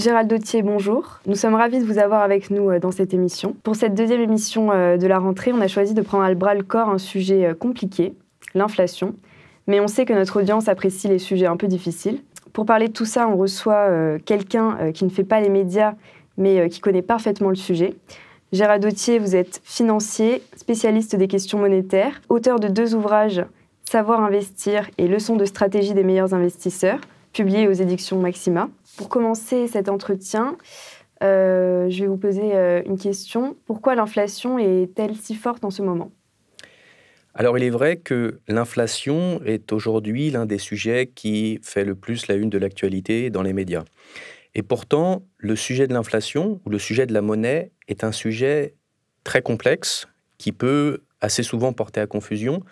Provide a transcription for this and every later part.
Gérald Dautier, bonjour. Nous sommes ravis de vous avoir avec nous euh, dans cette émission. Pour cette deuxième émission euh, de la rentrée, on a choisi de prendre à bras le corps un sujet euh, compliqué, l'inflation. Mais on sait que notre audience apprécie les sujets un peu difficiles. Pour parler de tout ça, on reçoit quelqu'un qui ne fait pas les médias, mais qui connaît parfaitement le sujet. Gérald Dautier, vous êtes financier, spécialiste des questions monétaires, auteur de deux ouvrages Savoir investir et Leçons de stratégie des meilleurs investisseurs, publiés aux éditions Maxima. Pour commencer cet entretien, euh, je vais vous poser euh, une question. Pourquoi l'inflation est-elle si forte en ce moment alors il est vrai que l'inflation est aujourd'hui l'un des sujets qui fait le plus la une de l'actualité dans les médias. Et pourtant, le sujet de l'inflation ou le sujet de la monnaie est un sujet très complexe qui peut assez souvent porter à confusion,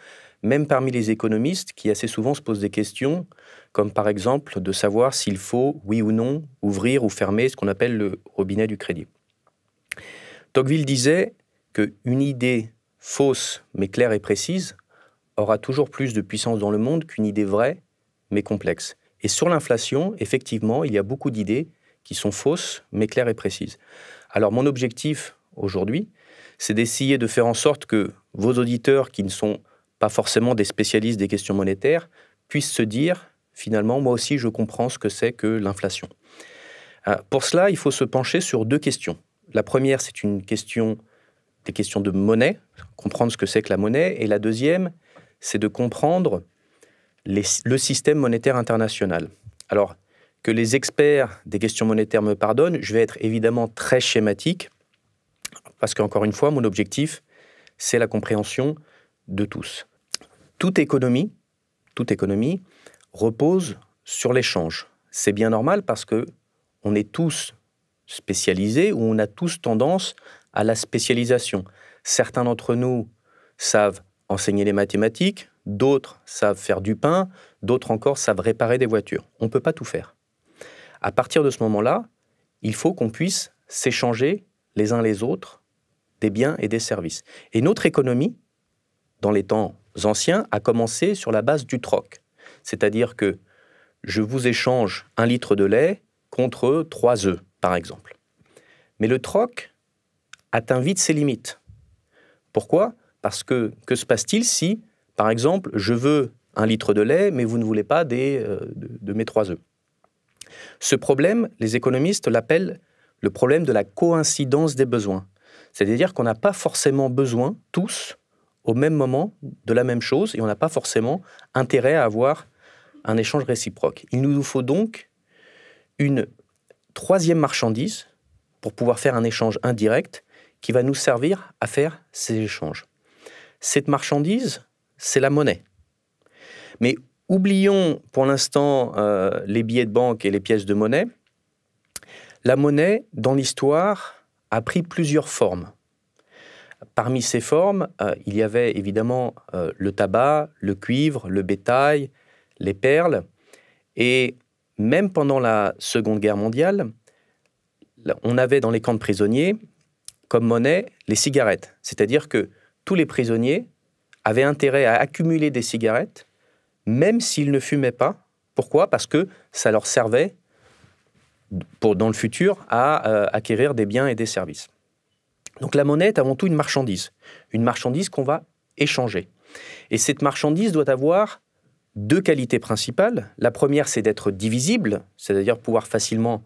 même parmi les économistes qui assez souvent se posent des questions comme par exemple de savoir s'il faut, oui ou non, ouvrir ou fermer ce qu'on appelle le robinet du crédit. Tocqueville disait qu'une idée fausse mais claire et précise aura toujours plus de puissance dans le monde qu'une idée vraie mais complexe. Et sur l'inflation, effectivement, il y a beaucoup d'idées qui sont fausses mais claires et précises. Alors mon objectif aujourd'hui, c'est d'essayer de faire en sorte que vos auditeurs qui ne sont pas forcément des spécialistes des questions monétaires puissent se dire finalement, moi aussi, je comprends ce que c'est que l'inflation. Euh, pour cela, il faut se pencher sur deux questions. La première, c'est une question des questions de monnaie, comprendre ce que c'est que la monnaie. Et la deuxième, c'est de comprendre le système monétaire international. Alors, que les experts des questions monétaires me pardonnent, je vais être évidemment très schématique, parce qu'encore une fois, mon objectif, c'est la compréhension de tous. Toute économie, toute économie repose sur l'échange. C'est bien normal parce que on est tous spécialisés ou on a tous tendance à la spécialisation. Certains d'entre nous savent enseigner les mathématiques, d'autres savent faire du pain, d'autres encore savent réparer des voitures. On ne peut pas tout faire. À partir de ce moment-là, il faut qu'on puisse s'échanger les uns les autres des biens et des services. Et notre économie, dans les temps anciens, a commencé sur la base du troc. C'est-à-dire que je vous échange un litre de lait contre trois œufs, par exemple. Mais le troc atteint vite ses limites. Pourquoi Parce que que se passe-t-il si, par exemple, je veux un litre de lait, mais vous ne voulez pas des, euh, de, de mes trois œufs Ce problème, les économistes l'appellent le problème de la coïncidence des besoins. C'est-à-dire qu'on n'a pas forcément besoin, tous, au même moment, de la même chose, et on n'a pas forcément intérêt à avoir un échange réciproque. Il nous faut donc une troisième marchandise pour pouvoir faire un échange indirect qui va nous servir à faire ces échanges. Cette marchandise, c'est la monnaie. Mais oublions pour l'instant euh, les billets de banque et les pièces de monnaie. La monnaie, dans l'histoire, a pris plusieurs formes. Parmi ces formes, euh, il y avait évidemment euh, le tabac, le cuivre, le bétail, les perles. Et même pendant la Seconde Guerre mondiale, on avait dans les camps de prisonniers comme monnaie les cigarettes. C'est-à-dire que tous les prisonniers avaient intérêt à accumuler des cigarettes, même s'ils ne fumaient pas. Pourquoi Parce que ça leur servait, pour, dans le futur, à euh, acquérir des biens et des services. Donc la monnaie est avant tout une marchandise, une marchandise qu'on va échanger. Et cette marchandise doit avoir deux qualités principales. La première, c'est d'être divisible, c'est-à-dire pouvoir facilement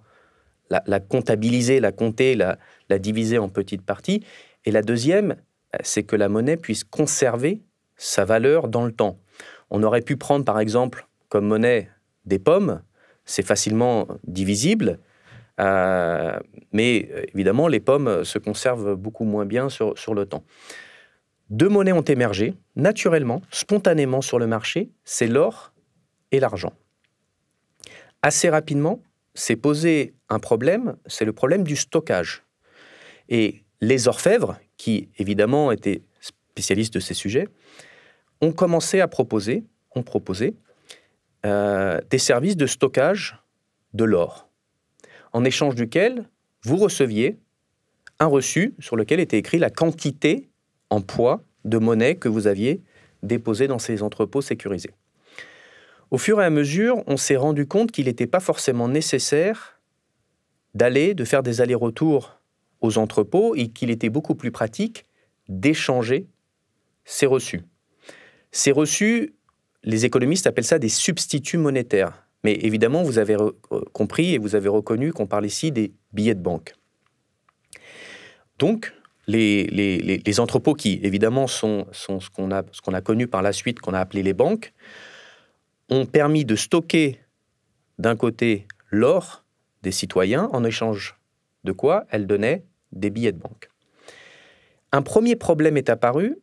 la, comptabiliser, la compter, la, diviser en petites parties. Et la deuxième, euh, c'est que la monnaie puisse conserver sa valeur dans le temps. On aurait pu prendre, par exemple, comme monnaie des pommes, c'est facilement divisible, euh, mais euh, évidemment, les pommes se conservent beaucoup moins bien sur, sur le temps. Deux monnaies ont émergé, naturellement, spontanément sur le marché, c'est l'or et l'argent. Assez rapidement, s'est posé un problème, c'est le problème du stockage. Et les orfèvres, qui évidemment étaient spécialistes de ces sujets, ont commencé à proposer, ont proposé euh, des services de stockage de l'or, en échange duquel vous receviez un reçu sur lequel était écrit la quantité en poids de monnaie que vous aviez déposé dans ces entrepôts sécurisés. Au fur et à mesure, on s'est rendu compte qu'il n'était pas forcément nécessaire d'aller, de faire des allers-retours aux entrepôts et qu'il était beaucoup plus pratique d'échanger ces reçus. Ces reçus, les économistes appellent ça des substituts monétaires. Mais évidemment, vous avez euh, compris et vous avez reconnu qu'on parle ici des billets de banque. Donc, les, entrepôts qui, évidemment, sont, ce qu'on a, qu'on a connu par la suite, qu'on a appelé les banques, ont permis de stocker, d'un côté, l'or des citoyens, en échange de quoi elles donnaient des billets de banque. Un premier problème est apparu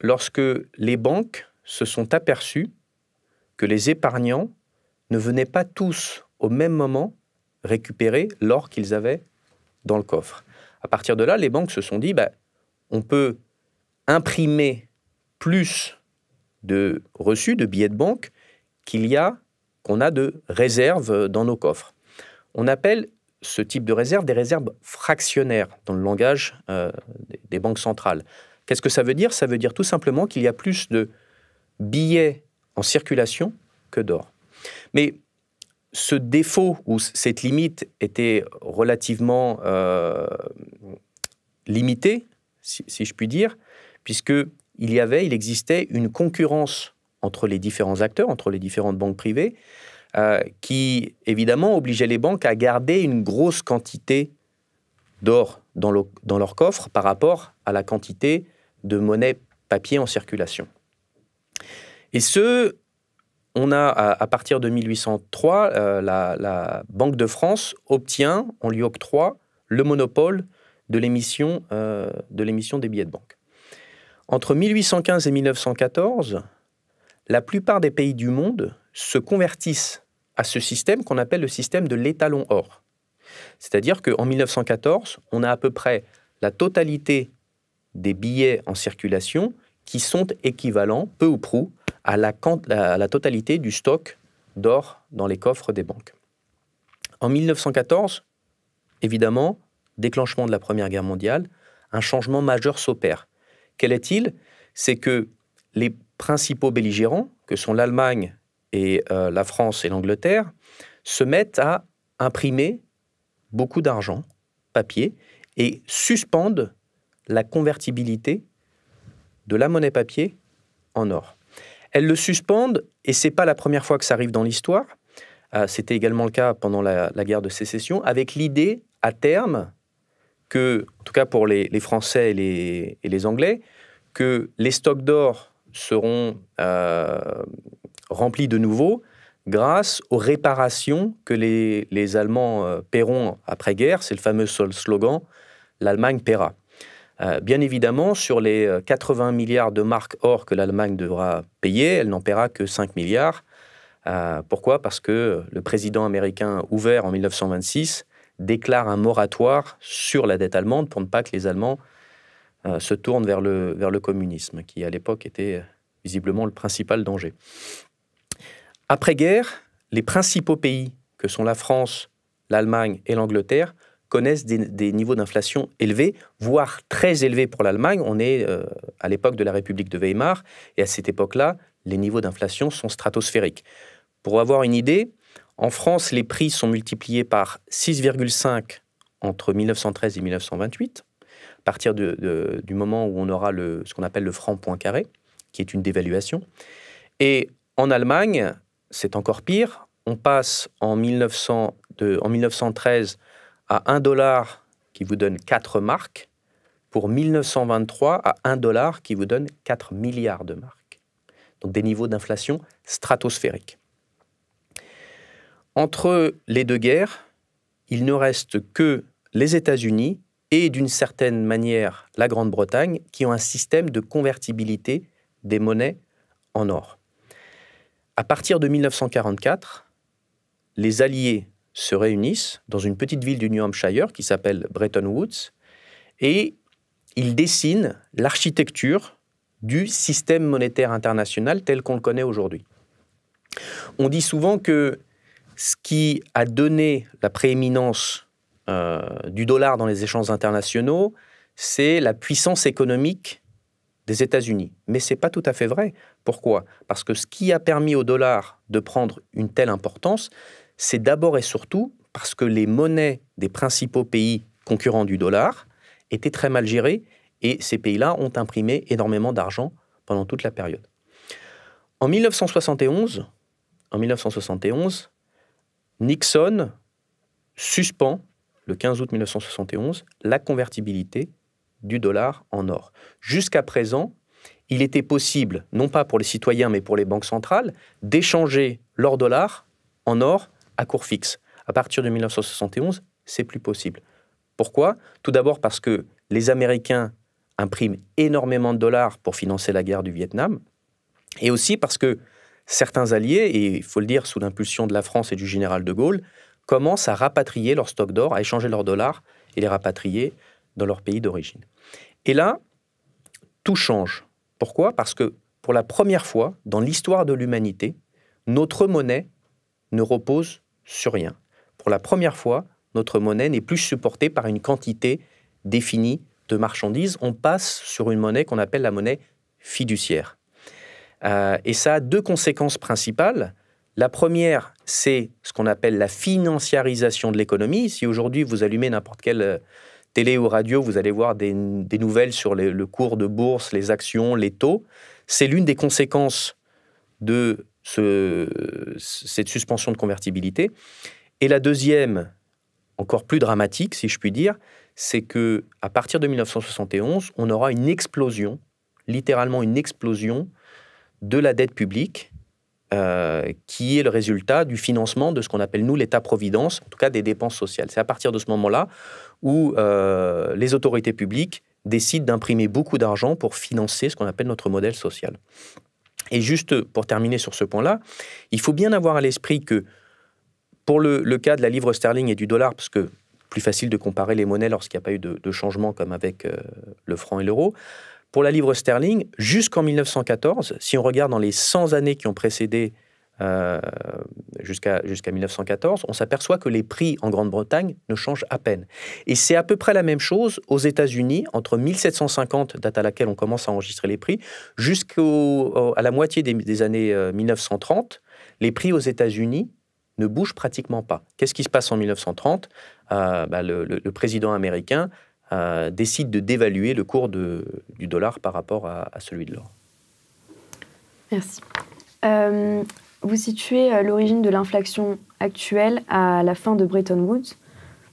lorsque les banques se sont aperçues que les épargnants ne venaient pas tous au même moment récupérer l'or qu'ils avaient dans le coffre. À partir de là, les banques se sont dit, bah, on peut imprimer plus de reçus, de billets de banque, qu'il y a, qu'on a de réserves dans nos coffres. On appelle ce type de réserve des réserves fractionnaires dans le langage euh, des, banques centrales. Qu'est-ce que ça veut dire Ça veut dire tout simplement qu'il y a plus de billets en circulation que d'or. Mais ce défaut ou cette limite était relativement euh, limitée, si, je puis dire, puisque il y avait, il existait une concurrence entre les différents acteurs, entre les différentes banques privées, euh, qui évidemment obligeait les banques à garder une grosse quantité d'or dans, dans leur coffre par rapport à la quantité de monnaie papier en circulation. Et ce, on a, à, partir de 1803, euh, la, Banque de France obtient, on lui octroie le monopole de l'émission euh, des billets de banque. Entre 1815 et 1914, la plupart des pays du monde se convertissent à ce système qu'on appelle le système de l'étalon or. C'est-à-dire qu'en 1914, on a à peu près la totalité des billets en circulation qui sont équivalents, peu ou prou, à la, totalité du stock d'or dans les coffres des banques. En 1914, évidemment, déclenchement de la Première Guerre mondiale, un changement majeur s'opère. Quel est-il C'est que les principaux belligérants, que sont l'Allemagne et euh, la France et l'Angleterre, se mettent à imprimer beaucoup d'argent, papier, et suspendent la convertibilité de la monnaie papier en or. Elles le suspendent, et c'est pas la première fois que ça arrive dans l'histoire. Euh, c'était également le cas pendant la, guerre de sécession, avec l'idée à terme que, en tout cas pour les, Français et les, Anglais, que les stocks d'or seront euh, remplis de nouveau grâce aux réparations que les, Allemands euh, paieront après-guerre. C'est le fameux slogan l'Allemagne paiera. Euh, bien évidemment, sur les 80 euh, milliards de marques or que l'Allemagne devra payer, elle n'en paiera que 5 milliards. Euh, pourquoi Parce que le président américain ouvert en 1926 déclare un moratoire sur la dette allemande pour ne pas que les Allemands se tournent vers le, vers le communisme, qui à l'époque était visiblement le principal danger. Après-guerre, les principaux pays que sont la France, l'Allemagne et l'Angleterre connaissent des, niveaux d'inflation élevés, voire très élevés pour l'Allemagne. On est euh, à l'époque de la République de Weimar, et à cette époque-là, les niveaux d'inflation sont stratosphériques. Pour avoir une idée, en France, les prix sont multipliés par 6,5 entre 1913 et 1928, à partir du moment où on aura ce qu'on appelle le franc point carré, qui est une dévaluation. Et en Allemagne, c'est encore pire. On passe en 1913 à 1 dollar qui vous donne 4 marques pour 1923 à 1 dollar qui vous donne 4 milliards de marques. Donc des niveaux d'inflation stratosphériques. Entre les deux guerres, il ne reste que les États-Unis et d'une certaine manière la Grande-Bretagne qui ont un système de convertibilité des monnaies en or. À partir de 1944, les Alliés se réunissent dans une petite ville du New Hampshire qui s'appelle Bretton Woods et ils dessinent l'architecture du système monétaire international tel qu'on le connaît aujourd'hui. On dit souvent que ce qui a donné la prééminence euh, du dollar dans les échanges internationaux, c'est la puissance économique des États-Unis. Mais ce n'est pas tout à fait vrai. Pourquoi Parce que ce qui a permis au dollar de prendre une telle importance, c'est d'abord et surtout parce que les monnaies des principaux pays concurrents du dollar étaient très mal gérées et ces pays-là ont imprimé énormément d'argent pendant toute la période. En 1971, en 1971 Nixon suspend, le 15 août 1971, la convertibilité du dollar en or. Jusqu'à présent, il était possible, non pas pour les citoyens mais pour les banques centrales, d'échanger leur dollar en or à court fixe. À partir de 1971, c'est plus possible. Pourquoi Tout d'abord parce que les Américains impriment énormément de dollars pour financer la guerre du Vietnam, et aussi parce que certains alliés, et il faut le dire sous l'impulsion de la France et du général de Gaulle, commencent à rapatrier leur stocks d'or, à échanger leurs dollars et les rapatrier dans leur pays d'origine. Et là, tout change. Pourquoi Parce que pour la première fois dans l'histoire de l'humanité, notre monnaie ne repose sur rien. Pour la première fois, notre monnaie n'est plus supportée par une quantité définie de marchandises. On passe sur une monnaie qu'on appelle la monnaie fiduciaire. Euh, et ça a deux conséquences principales. La première, c'est ce qu'on appelle la financiarisation de l'économie. Si aujourd'hui vous allumez n'importe quelle euh, télé ou radio, vous allez voir des, nouvelles sur le cours de bourse, les actions, les taux. C'est l'une des conséquences de cette suspension de convertibilité. Et la deuxième, encore plus dramatique, si je puis dire, c'est que à partir de 1971, on aura une explosion, littéralement une explosion de la dette publique, euh, qui est le résultat du financement de ce qu'on appelle nous l'État-providence, en tout cas des dépenses sociales. C'est à partir de ce moment-là où euh, les autorités publiques décident d'imprimer beaucoup d'argent pour financer ce qu'on appelle notre modèle social. Et juste pour terminer sur ce point-là, il faut bien avoir à l'esprit que pour le, cas de la livre sterling et du dollar, parce que plus facile de comparer les monnaies lorsqu'il n'y a pas eu de, changement comme avec euh, le franc et l'euro, pour la livre sterling, jusqu'en 1914, si on regarde dans les 100 années qui ont précédé euh, jusqu'à 1914, on s'aperçoit que les prix en Grande-Bretagne ne changent à peine. Et c'est à peu près la même chose aux États-Unis, entre 1750, date à laquelle on commence à enregistrer les prix, jusqu'à la moitié des, années 1930, euh, les prix aux États-Unis ne bougent pratiquement pas. Qu'est-ce qui se passe en 1930 euh, bah, le, président américain décide de dévaluer le cours de, du dollar par rapport à, à celui de l'or. Merci. Euh, vous situez euh, l'origine de l'inflation actuelle à la fin de Bretton Woods.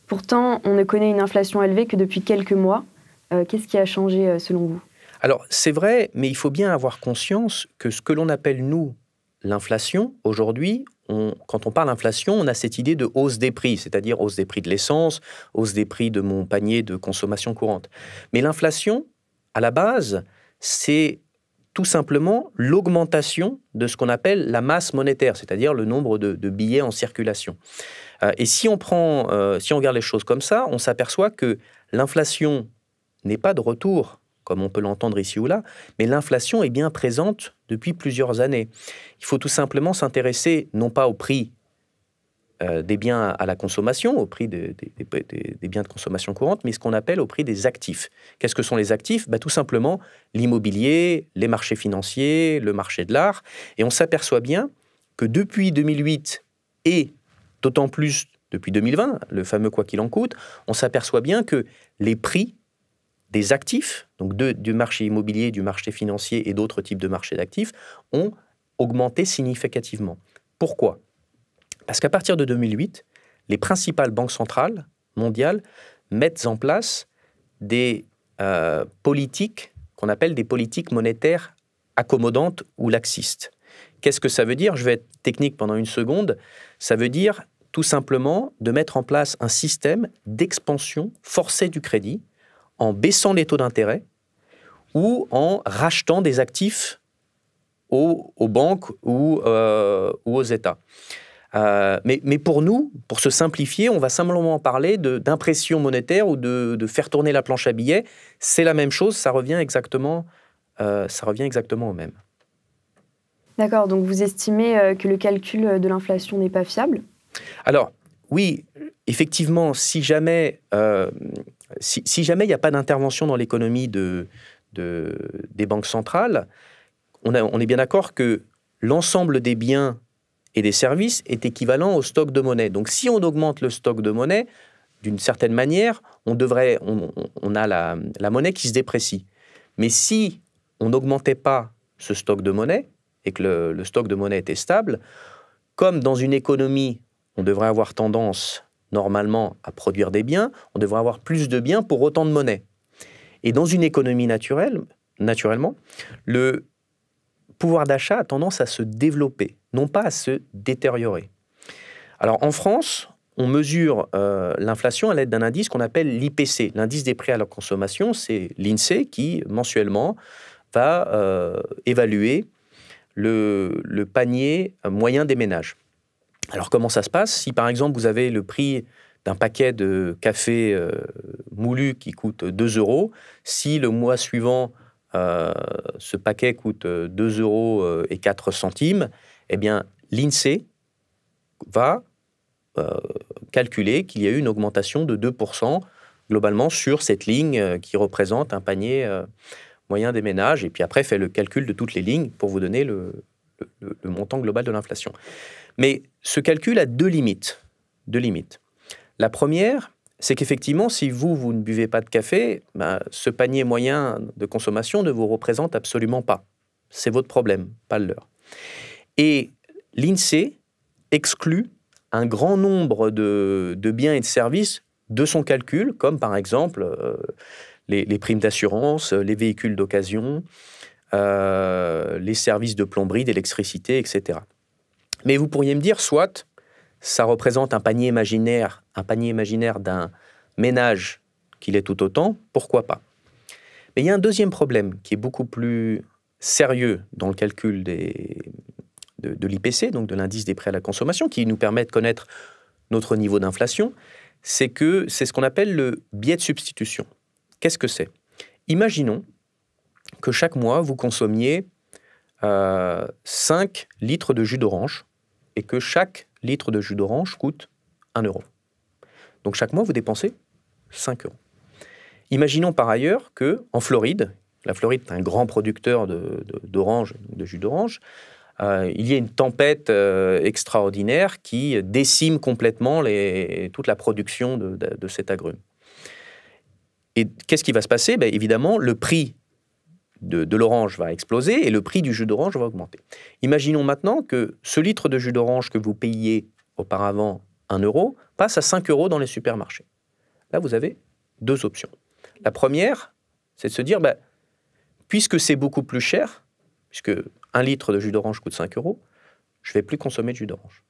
Pourtant, on ne connaît une inflation élevée que depuis quelques mois. Euh, qu'est-ce qui a changé euh, selon vous Alors, c'est vrai, mais il faut bien avoir conscience que ce que l'on appelle, nous, l'inflation, aujourd'hui, quand on parle d'inflation on a cette idée de hausse des prix, c'est-à-dire hausse des prix de l'essence, hausse des prix de mon panier de consommation courante. Mais l'inflation, à la base, c'est tout simplement l'augmentation de ce qu'on appelle la masse monétaire, c'est-à-dire le nombre de, billets en circulation. Euh, et si on, prend, euh, si on regarde les choses comme ça, on s'aperçoit que l'inflation n'est pas de retour, comme on peut l'entendre ici ou là, mais l'inflation est bien présente depuis plusieurs années. Il faut tout simplement s'intéresser non pas au prix euh, des biens à la consommation, au prix des, biens de consommation courante, mais ce qu'on appelle au prix des actifs. Qu'est-ce que sont les actifs bah, Tout simplement l'immobilier, les marchés financiers, le marché de l'art. Et on s'aperçoit bien que depuis 2008 et d'autant plus depuis 2020, le fameux quoi qu'il en coûte, on s'aperçoit bien que les prix des actifs, donc du marché immobilier, du marché financier et d'autres types de marchés d'actifs, ont augmenté significativement. Pourquoi parce qu'à partir de 2008, les principales banques centrales mondiales mettent en place des euh, politiques qu'on appelle des politiques monétaires accommodantes ou laxistes. Qu'est-ce que ça veut dire Je vais être technique pendant une seconde. Ça veut dire tout simplement de mettre en place un système d'expansion forcée du crédit en baissant les taux d'intérêt ou en rachetant des actifs aux, banques euh, ou aux États. Euh, mais, pour nous, pour se simplifier, on va simplement parler d'impression monétaire ou de, faire tourner la planche à billets. C'est la même chose, ça revient exactement, euh, ça revient exactement au même. D'accord, donc vous estimez euh, que le calcul de l'inflation n'est pas fiable Alors, oui, effectivement, si jamais si, jamais il n'y a pas d'intervention dans l'économie de, des banques centrales, on, on est bien d'accord que l'ensemble des biens et des services est équivalent au stock de monnaie. Donc si on augmente le stock de monnaie, d'une certaine manière, on, devrait, on, a la, monnaie qui se déprécie. Mais si on n'augmentait pas ce stock de monnaie et que le, le stock de monnaie était stable, comme dans une économie, on devrait avoir tendance normalement à produire des biens, on devrait avoir plus de biens pour autant de monnaie. Et dans une économie naturelle, naturellement, le pouvoir d'achat a tendance à se développer, non pas à se détériorer. Alors en France, on mesure euh, l'inflation à l'aide d'un indice qu'on appelle l'IPC, l'indice des prix à la consommation. C'est l'INSEE qui, mensuellement, va euh, évaluer le, panier moyen des ménages. Alors comment ça se passe Si par exemple vous avez le prix d'un paquet de café euh, moulu qui coûte 2 euros, si le mois suivant euh, ce paquet coûte 2 euh, euros euh, et 4 centimes, eh bien, l'INSEE va calculer qu'il y a eu une augmentation de 2% globalement sur cette ligne qui représente un panier moyen des ménages, et puis après fait le calcul de toutes les lignes pour vous donner le, le montant global de l'inflation. Mais ce calcul a deux limites. Deux limites. La première, c'est qu'effectivement, si vous, vous ne buvez pas de café, ben, ce panier moyen de consommation ne vous représente absolument pas. C'est votre problème, pas le leur. Et l'INSEE exclut un grand nombre de, biens et de services de son calcul, comme par exemple euh, les, primes d'assurance, les véhicules d'occasion, euh, les services de plomberie, d'électricité, etc. Mais vous pourriez me dire, soit, ça représente un panier imaginaire, un panier imaginaire d'un ménage qu'il est tout autant, pourquoi pas Mais il y a un deuxième problème qui est beaucoup plus sérieux dans le calcul des, de, l'IPC, donc de l'indice des prêts à la consommation, qui nous permet de connaître notre niveau d'inflation, c'est que c'est ce qu'on appelle le biais de substitution. Qu'est-ce que c'est Imaginons que chaque mois, vous consommiez 5 euh, litres de jus d'orange et que chaque litre de jus d'orange coûte 1 euro. Donc chaque mois, vous dépensez 5 euros. Imaginons par ailleurs que en Floride, la Floride est un grand producteur d'orange, de, jus d'orange, euh, il y a une tempête euh, extraordinaire qui décime complètement toute la production de, cet agrume. Et qu'est-ce qui va se passer ben Évidemment, le prix de, l'orange va exploser et le prix du jus d'orange va augmenter. Imaginons maintenant que ce litre de jus d'orange que vous payiez auparavant 1 euro passe à 5 euros dans les supermarchés. Là, vous avez deux options. La première, c'est de se dire, ben, puisque c'est beaucoup plus cher, puisque un litre de jus d'orange coûte 5 euros, je ne vais plus consommer de jus d'orange.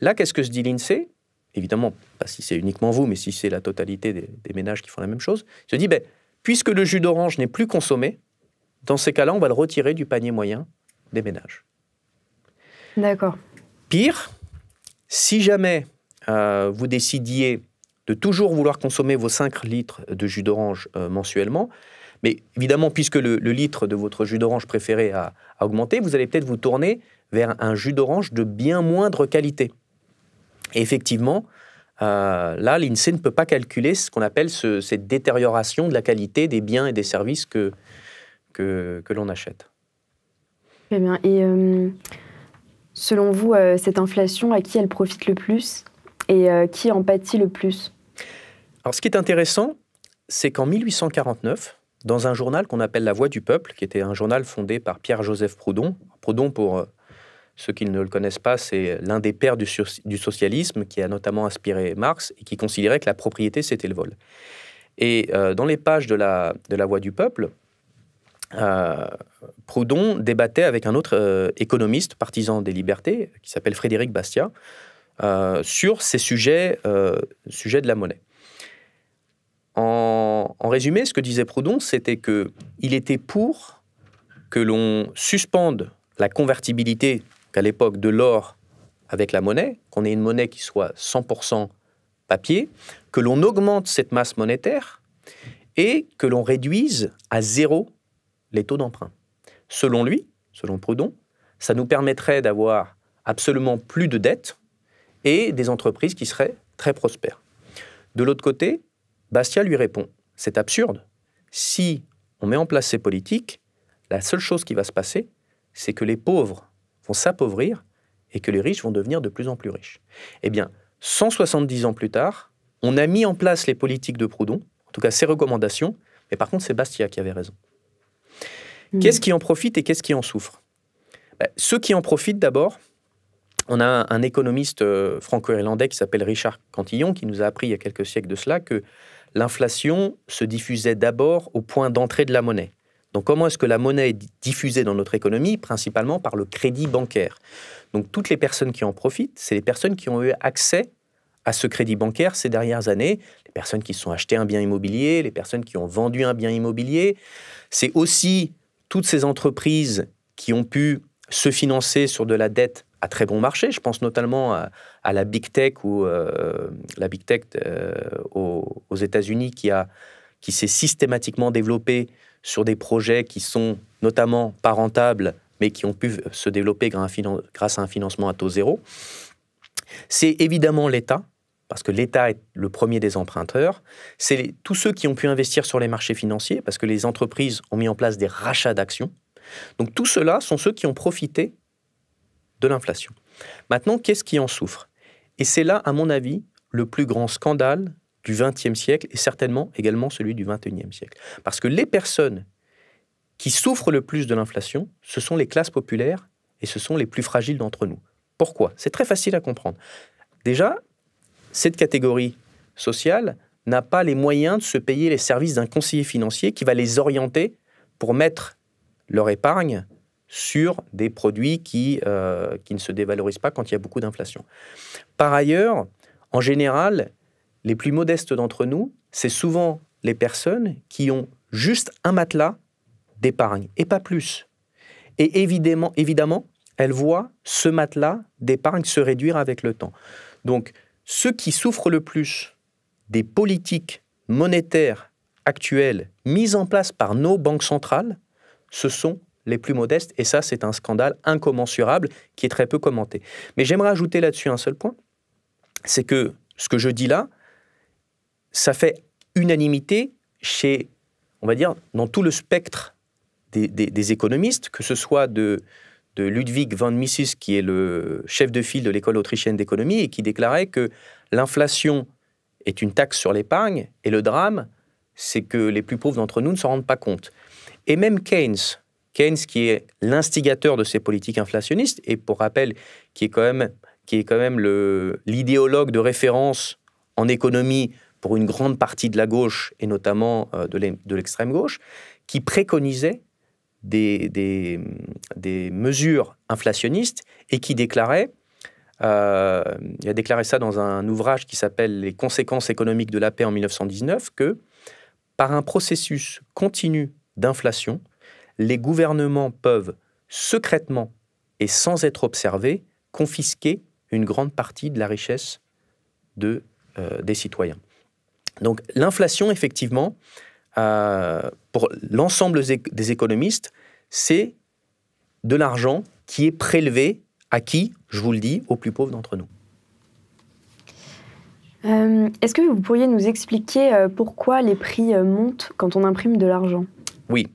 Là, qu'est-ce que se dit l'INSEE Évidemment, pas si c'est uniquement vous, mais si c'est la totalité des, des, ménages qui font la même chose, se dit, ben, Puisque le jus d'orange n'est plus consommé, dans ces cas-là, on va le retirer du panier moyen des ménages. D'accord. Pire, si jamais euh, vous décidiez de toujours vouloir consommer vos 5 litres de jus d'orange euh, mensuellement, mais évidemment, puisque le, litre de votre jus d'orange préféré a, augmenté, vous allez peut-être vous tourner vers un jus d'orange de bien moindre qualité. effectivement, euh, là, l'INSEE ne peut pas calculer ce qu'on appelle cette détérioration de la qualité des biens et des services que, que, l'on achète. Très bien. Et euh, selon vous, euh, cette inflation, à qui elle profite le plus et qui en pâtit le plus Alors, ce qui est intéressant, c'est qu'en 1849, dans un journal qu'on appelle La Voix du Peuple, qui était un journal fondé par Pierre-Joseph Proudhon, Proudhon pour ceux qui ne le connaissent pas, c'est l'un des pères du, socialisme qui a notamment inspiré Marx et qui considérait que la propriété, c'était le vol. Et euh, dans les pages de la, Voix du Peuple, euh, Proudhon débattait avec un autre euh, économiste partisan des libertés, qui s'appelle Frédéric Bastiat, sur ces sujets, de la monnaie. En, résumé, ce que disait Proudhon, c'était qu'il était pour que l'on suspende la convertibilité qu'à l'époque de l'or avec la monnaie, qu'on ait une monnaie qui soit 100% papier, que l'on augmente cette masse monétaire et que l'on réduise à zéro les taux d'emprunt. Selon lui, selon Proudhon, ça nous permettrait d'avoir absolument plus de dettes et des entreprises qui seraient très prospères. De l'autre côté, Bastia lui répond C'est absurde. Si on met en place ces politiques, la seule chose qui va se passer, c'est que les pauvres s'appauvrir et que les riches vont devenir de plus en plus riches. Eh bien, 170 ans plus tard, on a mis en place les politiques de Proudhon, en tout cas ses recommandations, mais par contre, c'est Bastia qui avait raison. Hmm. Qu'est-ce qui en profite et qu'est-ce qui en souffre bah, Ceux qui en profitent d'abord, on a un, économiste euh, franco-irlandais qui s'appelle Richard Cantillon, qui nous a appris il y a quelques siècles de cela que l'inflation se diffusait d'abord au point d'entrée de la monnaie. Donc comment est-ce que la monnaie est diffusée dans notre économie Principalement par le crédit bancaire. Donc toutes les personnes qui en profitent, c'est les personnes qui ont eu accès à ce crédit bancaire ces dernières années, les personnes qui se sont achetées un bien immobilier, les personnes qui ont vendu un bien immobilier. C'est aussi toutes ces entreprises qui ont pu se financer sur de la dette à très bon marché. Je pense notamment à, la big tech ou euh, la big tech euh, aux, aux États-Unis qui qui s'est systématiquement développée sur des projets qui sont notamment pas rentables, mais qui ont pu se développer grâce à un financement à taux zéro. C'est évidemment l'État, parce que l'État est le premier des emprunteurs. C'est tous ceux qui ont pu investir sur les marchés financiers, parce que les entreprises ont mis en place des rachats d'actions. Donc tous ceux-là sont ceux qui ont profité de l'inflation. Maintenant, qu'est-ce qui en souffre Et c'est là, à mon avis, le plus grand scandale du XXe siècle et certainement également celui du XXIe siècle. Parce que les personnes qui souffrent le plus de l'inflation, ce sont les classes populaires et ce sont les plus fragiles d'entre nous. Pourquoi C'est très facile à comprendre. Déjà, cette catégorie sociale n'a pas les moyens de se payer les services d'un conseiller financier qui va les orienter pour mettre leur épargne sur des produits qui, euh, qui ne se dévalorisent pas quand il y a beaucoup d'inflation. Par ailleurs, en général, les plus modestes d'entre nous, c'est souvent les personnes qui ont juste un matelas d'épargne et pas plus. Et évidemment, évidemment, elles voient ce matelas d'épargne se réduire avec le temps. Donc, ceux qui souffrent le plus des politiques monétaires actuelles mises en place par nos banques centrales, ce sont les plus modestes, et ça c'est un scandale incommensurable qui est très peu commenté. Mais j'aimerais ajouter là-dessus un seul point, c'est que ce que je dis là, ça fait unanimité chez, on va dire, dans tout le spectre des, économistes, que ce soit de, Ludwig von Mises, qui est le chef de file de l'école autrichienne d'économie, et qui déclarait que l'inflation est une taxe sur l'épargne, et le drame, c'est que les plus pauvres d'entre nous ne s'en rendent pas compte. Et même Keynes, Keynes qui est l'instigateur de ces politiques inflationnistes, et pour rappel, qui est quand même, qui est quand même l'idéologue de référence en économie pour une grande partie de la gauche, et notamment euh, de l'extrême gauche, qui préconisait des, mesures inflationnistes et qui déclarait, euh, il a déclaré ça dans un ouvrage qui s'appelle Les conséquences économiques de la paix en 1919, que par un processus continu d'inflation, les gouvernements peuvent secrètement et sans être observés confisquer une grande partie de la richesse euh, des citoyens. Donc l'inflation, effectivement, euh, pour l'ensemble des économistes, c'est de l'argent qui est prélevé à qui, je vous le dis, aux plus pauvres d'entre nous. Euh, est-ce que vous pourriez nous expliquer euh, pourquoi les prix montent quand on imprime de l'argent Oui.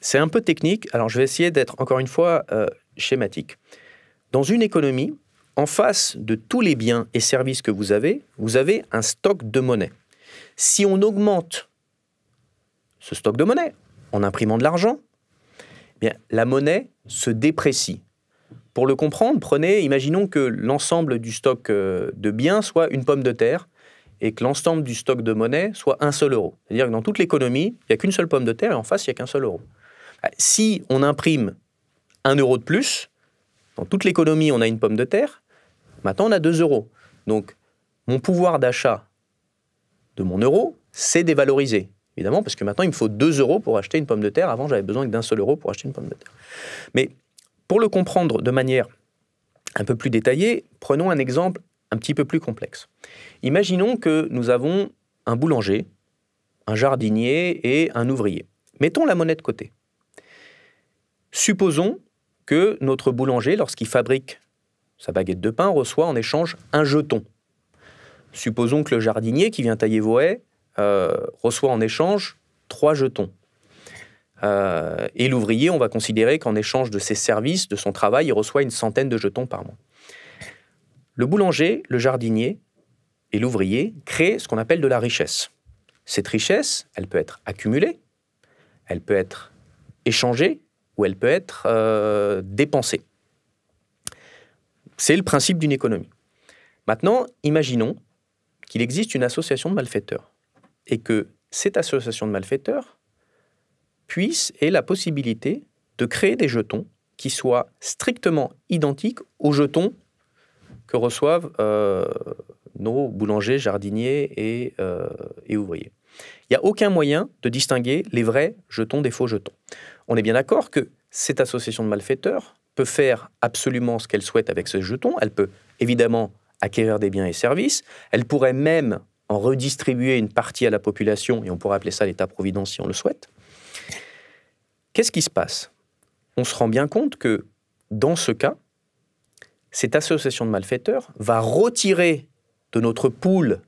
C'est un peu technique, alors je vais essayer d'être encore une fois schématique. Dans une économie, en face de tous les biens et services que vous avez, vous avez un stock de monnaie. Si on augmente ce stock de monnaie en imprimant de l'argent, eh la monnaie se déprécie. Pour le comprendre, prenez, imaginons que l'ensemble du stock euh, de biens soit une pomme de terre et que l'ensemble du stock de monnaie soit un seul euro. C'est-à-dire que dans toute l'économie, il n'y a qu'une seule pomme de terre et en face, il n'y a qu'un seul euro. Ah, si on imprime un euro de plus, dans toute l'économie, on a une pomme de terre, Maintenant, on a 2 euros. Donc, mon pouvoir d'achat de mon euro s'est dévalorisé. Évidemment, parce que maintenant, il me faut 2 euros pour acheter une pomme de terre. Avant, j'avais besoin d'un seul euro pour acheter une pomme de terre. Mais pour le comprendre de manière un peu plus détaillée, prenons un exemple un petit peu plus complexe. Imaginons que nous avons un boulanger, un jardinier et un ouvrier. Mettons la monnaie de côté. Supposons que notre boulanger, lorsqu'il fabrique sa baguette de pain reçoit en échange un jeton. Supposons que le jardinier qui vient tailler vos haies euh, reçoit en échange trois jetons. Euh, et l'ouvrier, on va considérer qu'en échange de ses services, de son travail, il reçoit une centaine de jetons par mois. Le boulanger, le jardinier et l'ouvrier créent ce qu'on appelle de la richesse. Cette richesse, elle peut être accumulée, elle peut être échangée ou elle peut être euh, dépensée. C'est le principe d'une économie. Maintenant, imaginons qu'il existe une association de malfaiteurs et que cette association de malfaiteurs puisse et la possibilité de créer des jetons qui soient strictement identiques aux jetons que reçoivent euh, nos boulangers, jardiniers et euh, ouvriers. Il n'y a aucun moyen de distinguer les vrais jetons des faux jetons. On est bien d'accord que cette association de malfaiteurs peut faire absolument ce qu'elle souhaite avec ce jeton. Elle peut évidemment acquérir des biens et services. Elle pourrait même en redistribuer une partie à la population, et on pourrait appeler ça l'État-providence si on le souhaite. Qu'est-ce qui se passe On se rend bien compte que, dans ce cas, cette association de malfaiteurs va retirer de notre pool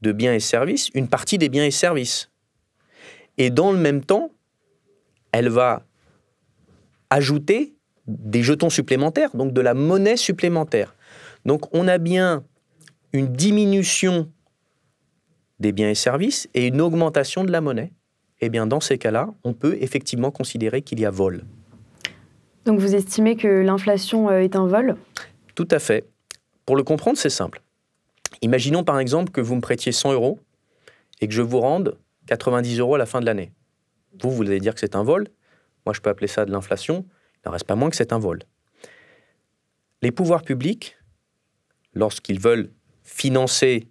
de biens et services une partie des biens et services. Et dans le même temps, elle va ajouter des jetons supplémentaires, donc de la monnaie supplémentaire. Donc on a bien une diminution des biens et services et une augmentation de la monnaie. Eh bien, dans ces cas-là, on peut effectivement considérer qu'il y a vol. Donc vous estimez que l'inflation euh, est un vol Tout à fait. Pour le comprendre, c'est simple. Imaginons par exemple que vous me prêtiez 100 euros et que je vous rende 90 euros à la fin de l'année. Vous, vous allez dire que c'est un vol. Moi, je peux appeler ça de l'inflation. Il n'en reste pas moins que c'est un vol. Les pouvoirs publics, lorsqu'ils veulent financer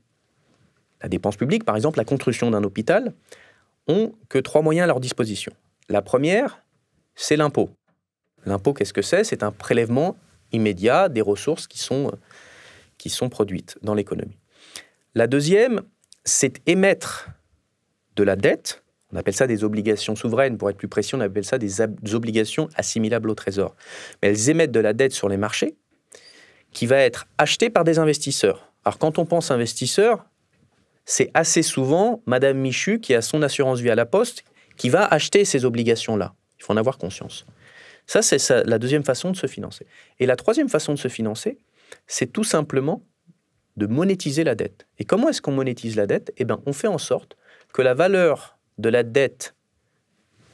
la dépense publique, par exemple la construction d'un hôpital, ont que trois moyens à leur disposition. La première, c'est l'impôt. L'impôt, qu'est-ce que c'est C'est un prélèvement immédiat des ressources qui sont, qui sont produites dans l'économie. La deuxième, c'est émettre de la dette on appelle ça des obligations souveraines. Pour être plus précis, on appelle ça des, obligations assimilables au Trésor. Mais elles émettent de la dette sur les marchés qui va être achetée par des investisseurs. Alors quand on pense investisseur, c'est assez souvent Madame Michu qui a son assurance vie à la poste qui va acheter ces obligations-là. Il faut en avoir conscience. Ça, c'est la deuxième façon de se financer. Et la troisième façon de se financer, c'est tout simplement de monétiser la dette. Et comment est-ce qu'on monétise la dette Eh bien, on fait en sorte que la valeur de la dette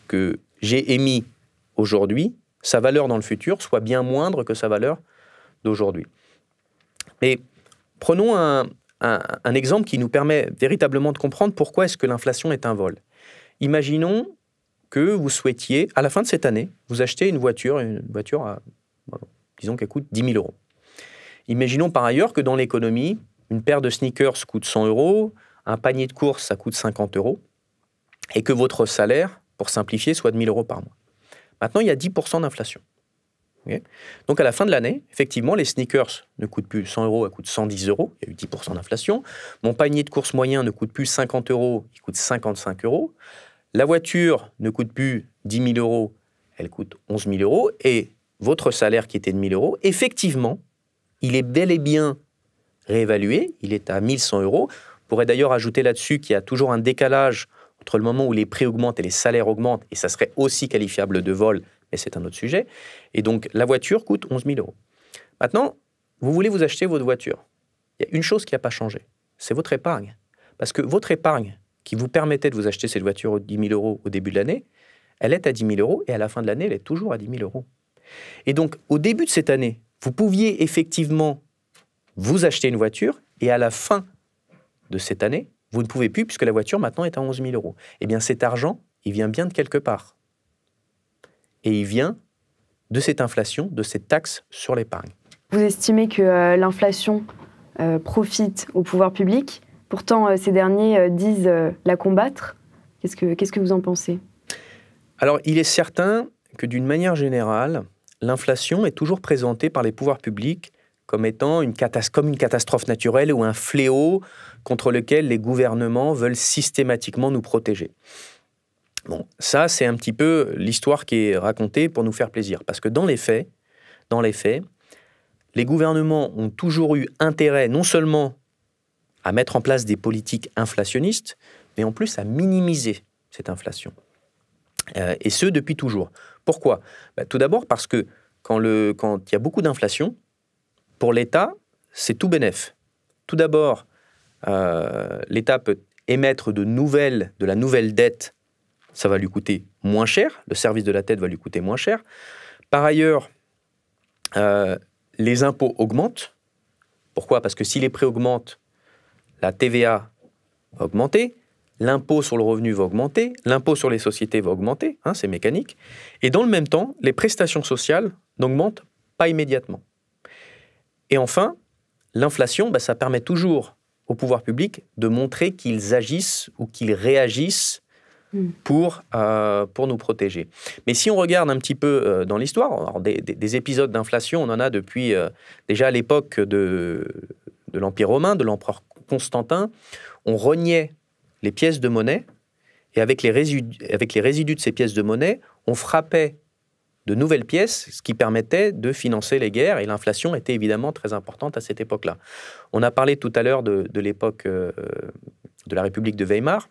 que j'ai émise aujourd'hui, sa valeur dans le futur soit bien moindre que sa valeur d'aujourd'hui. Et prenons un, exemple qui nous permet véritablement de comprendre pourquoi est-ce que l'inflation est un vol. Imaginons que vous souhaitiez, à la fin de cette année, vous achetez une voiture, une voiture à, disons qu'elle coûte 10 000 euros. Imaginons par ailleurs que dans l'économie, une paire de sneakers coûte 100 euros, un panier de courses, ça coûte 50 euros et que votre salaire, pour simplifier, soit de 1000 euros par mois. Maintenant, il y a 10% d'inflation. Donc à la fin de l'année, effectivement, les sneakers ne coûtent plus 100 euros, elles coûtent 110 euros, il y a eu 10% d'inflation. Mon panier de course moyen ne coûte plus 50 euros, il coûte 55 euros. La voiture ne coûte plus 10 000 euros, elle coûte 11 000 euros. Et votre salaire qui était de 1 000 euros, effectivement, il est bel et bien réévalué, il est à 1 100 euros. On pourrait d'ailleurs ajouter là-dessus qu'il y a toujours un décalage entre le moment où les prix augmentent et les salaires augmentent, et ça serait aussi qualifiable de vol, mais c'est un autre sujet, et donc la voiture coûte 11 000 euros. Maintenant, vous voulez vous acheter votre voiture. Il y a une chose qui n'a pas changé, c'est votre épargne. Parce que votre épargne qui vous permettait de vous acheter cette voiture aux 10 000 euros au début de l'année, elle est à 10 000 euros et à la fin de l'année, elle est toujours à 10 000 euros. Et donc, au début de cette année, vous pouviez effectivement vous acheter une voiture et à la fin de cette année, vous ne pouvez plus puisque la voiture maintenant est à 11 000 euros. Eh bien, cet argent, il vient bien de quelque part. Et il vient de cette inflation, de cette taxe sur l'épargne. Vous estimez que euh, l'inflation euh, profite au pouvoir public. Pourtant, euh, ces derniers disent la combattre. Qu'est-ce que vous en pensez Alors, il est certain que d'une manière générale, l'inflation est toujours présentée par les pouvoirs publics comme étant une catastrophe naturelle ou un fléau contre lequel les gouvernements veulent systématiquement nous protéger. Bon, ça, c'est un petit peu l'histoire qui est racontée pour nous faire plaisir. Parce que dans les faits, dans les faits, les gouvernements ont toujours eu intérêt non seulement à mettre en place des politiques inflationnistes, mais en plus à minimiser cette inflation. Euh, et ce, depuis toujours. Pourquoi bah, Tout d'abord parce que quand il y a beaucoup d'inflation, pour l'État, c'est tout bénéf. Tout d'abord, euh, l'État peut émettre de, nouvelles, la nouvelle dette. Ça va lui coûter moins cher. Le service de la dette va lui coûter moins cher. Par ailleurs, euh, les impôts augmentent. Pourquoi Parce que si les prêts augmentent, la TVA va augmenter, l'impôt sur le revenu va augmenter, l'impôt sur les sociétés va augmenter, hein, c'est mécanique. Et dans le même temps, les prestations sociales n'augmentent pas immédiatement. Et enfin, l'inflation, bah, ça permet toujours au pouvoir public de montrer qu'ils agissent ou qu'ils réagissent hmm. pour, euh, pour nous protéger. Mais si on regarde un petit peu euh, dans l'histoire, des, des, épisodes d'inflation, on en a depuis euh, déjà l'époque de, de l'Empire romain, de l'empereur Constantin, on reniait les pièces de monnaie et avec les résidus de ces pièces de monnaie, on frappait de nouvelles pièces, ce qui permettait de financer les guerres, et l'inflation était évidemment très importante à cette époque-là. On a parlé tout à l'heure de, l'époque euh, de la République de Weimar.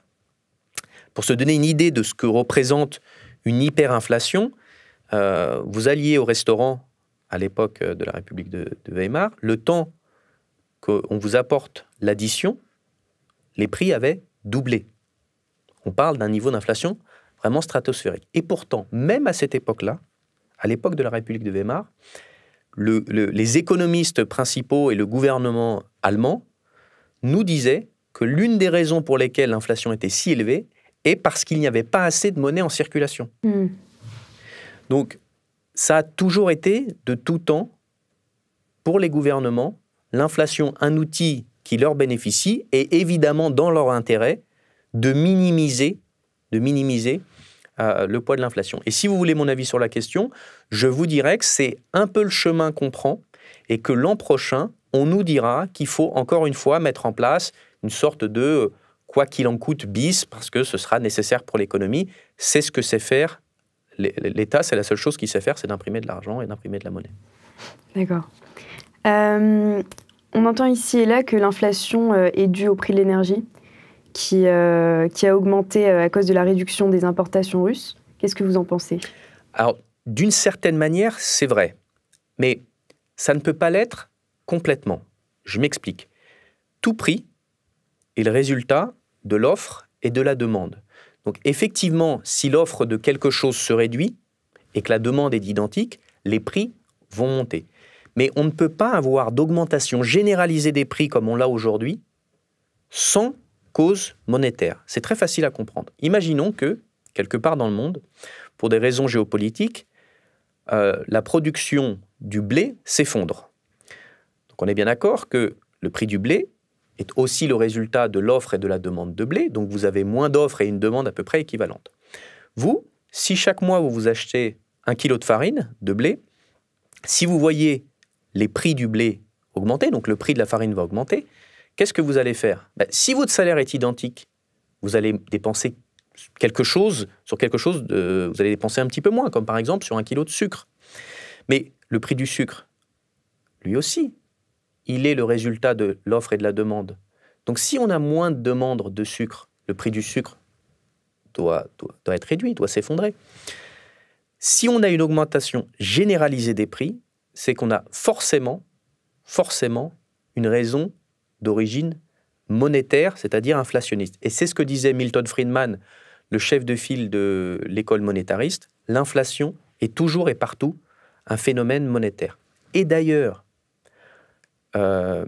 Pour se donner une idée de ce que représente une hyperinflation, euh, vous alliez au restaurant à l'époque euh, de la République de Weimar, le temps qu'on vous apporte l'addition, les prix avaient doublé. On parle d'un niveau d'inflation vraiment stratosphérique. Et pourtant, même à cette époque-là, à l'époque de la République de Weimar, les économistes principaux et le gouvernement allemand nous disaient que l'une des raisons pour lesquelles l'inflation était si élevée est parce qu'il n'y avait pas assez de monnaie en circulation. Hmm. Donc, ça a toujours été, de tout temps, pour les gouvernements, l'inflation un outil qui leur bénéficie et évidemment dans leur intérêt de minimiser, de minimiser le poids de l'inflation. Et si vous voulez mon avis sur la question, je vous dirais que c'est un peu le chemin qu'on prend et que l'an prochain, on nous dira qu'il faut encore une fois mettre en place une sorte de quoi qu'il en coûte bis parce que ce sera nécessaire pour l'économie. C'est ce que sait faire l'État, c'est la seule chose qu'il sait faire, c'est d'imprimer de l'argent et d'imprimer de la monnaie. D'accord. Euh, on entend ici et là que l'inflation euh, est due au prix de l'énergie qui, euh, qui a augmenté euh, à cause de la réduction des importations russes. Qu'est-ce que vous en pensez Alors, d'une certaine manière, c'est vrai. Mais ça ne peut pas l'être complètement. Je m'explique. Tout prix est le résultat de l'offre et de la demande. Donc effectivement, si l'offre de quelque chose se réduit et que la demande est identique, les prix vont monter. Mais on ne peut pas avoir d'augmentation généralisée des prix comme on l'a aujourd'hui sans cause monétaire. C'est très facile à comprendre. Imaginons que, quelque part dans le monde, pour des raisons géopolitiques, euh, la production du blé s'effondre. Donc on est bien d'accord que le prix du blé est aussi le résultat de l'offre et de la demande de blé, donc vous avez moins d'offres et une demande à peu près équivalente. Vous, si chaque mois vous vous achetez un kilo de farine, de blé, si vous voyez les prix du blé augmenter, donc le prix de la farine va augmenter, qu'est-ce que vous allez faire ben, Si votre salaire est identique, vous allez dépenser quelque chose sur quelque chose, de, vous allez dépenser un petit peu moins, comme par exemple sur un kilo de sucre. Mais le prix du sucre, lui aussi, il est le résultat de l'offre et de la demande. Donc si on a moins de demandes de sucre, le prix du sucre doit, doit, doit être réduit, doit s'effondrer. Si on a une augmentation généralisée des prix, c'est qu'on a forcément, forcément une raison d'origine monétaire, c'est-à-dire inflationniste. Et c'est ce que disait Milton Friedman, le chef de file de l'école monétariste. L'inflation est toujours et partout un phénomène monétaire. Et d'ailleurs, euh,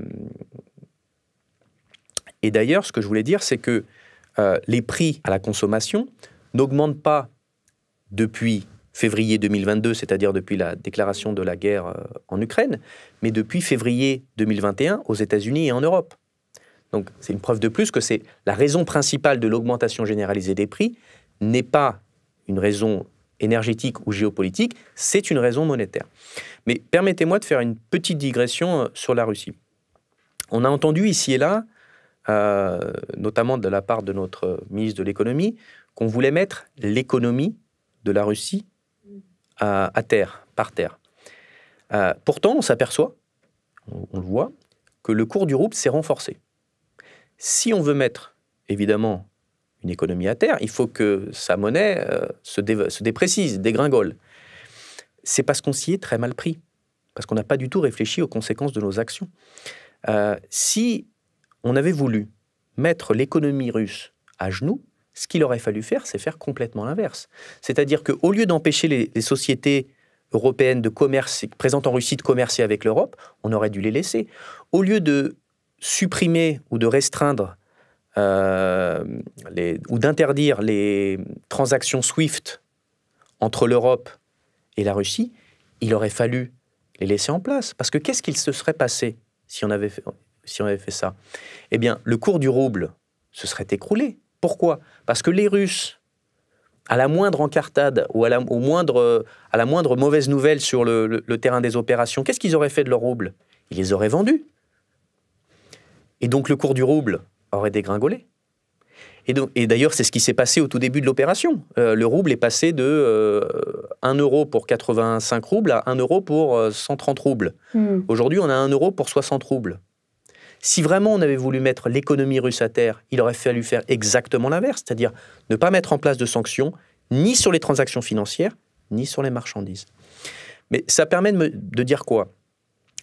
et d'ailleurs, ce que je voulais dire, c'est que euh, les prix à la consommation n'augmentent pas depuis février 2022, c'est-à-dire depuis la déclaration de la guerre euh, en Ukraine, mais depuis février 2021 aux États-Unis et en Europe. Donc c'est une preuve de plus que c'est la raison principale de l'augmentation généralisée des prix n'est pas une raison énergétique ou géopolitique, c'est une raison monétaire. Mais permettez-moi de faire une petite digression euh, sur la Russie. On a entendu ici et là, euh, notamment de la part de notre ministre de l'économie, qu'on voulait mettre l'économie de la Russie à, terre, par terre. Euh, pourtant, on s'aperçoit, on, le voit, que le cours du rouble s'est renforcé. Si on veut mettre, évidemment, une économie à terre, il faut que sa monnaie euh, se, se, déprécise, dégringole. C'est parce qu'on s'y est très mal pris, parce qu'on n'a pas du tout réfléchi aux conséquences de nos actions. Euh, si on avait voulu mettre l'économie russe à genoux, ce qu'il aurait fallu faire, c'est faire complètement l'inverse. C'est-à-dire qu'au lieu d'empêcher les, sociétés européennes de présentes en Russie de commercer avec l'Europe, on aurait dû les laisser. Au lieu de supprimer ou de restreindre euh, ou d'interdire les transactions SWIFT entre l'Europe et la Russie, il aurait fallu les laisser en place. Parce que qu'est-ce qu'il se serait passé si on avait si on avait fait ça Eh bien, le cours du rouble se serait écroulé. Pourquoi Parce que les Russes, à la moindre encartade ou à la, au moindre, à la moindre mauvaise nouvelle sur le, terrain des opérations, qu'est-ce qu'ils auraient fait de leur rouble Ils les auraient vendus. Et donc le cours du rouble aurait dégringolé. Et d'ailleurs, c'est ce qui s'est passé au tout début de l'opération. Euh, le rouble est passé de 1 euh, euro pour 85 roubles à 1 euro pour 130 euh, roubles. Hmm. Aujourd'hui, on a 1 euro pour 60 roubles. Si vraiment on avait voulu mettre l'économie russe à terre, il aurait fallu faire exactement l'inverse, c'est-à-dire ne pas mettre en place de sanctions ni sur les transactions financières, ni sur les marchandises. Mais ça permet de, dire quoi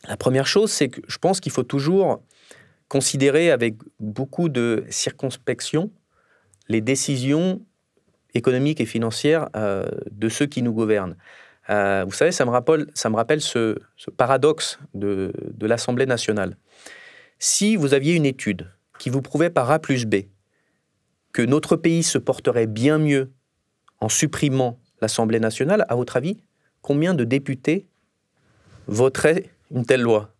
La première chose, c'est que je pense qu'il faut toujours considérer avec beaucoup de circonspection les décisions économiques et financières euh, de ceux qui nous gouvernent. Euh, vous savez, ça me rappelle, ce, paradoxe de l'Assemblée nationale. Si vous aviez une étude qui vous prouvait par A plus B que notre pays se porterait bien mieux en supprimant l'Assemblée nationale, à votre avis, combien de députés voteraient une telle loi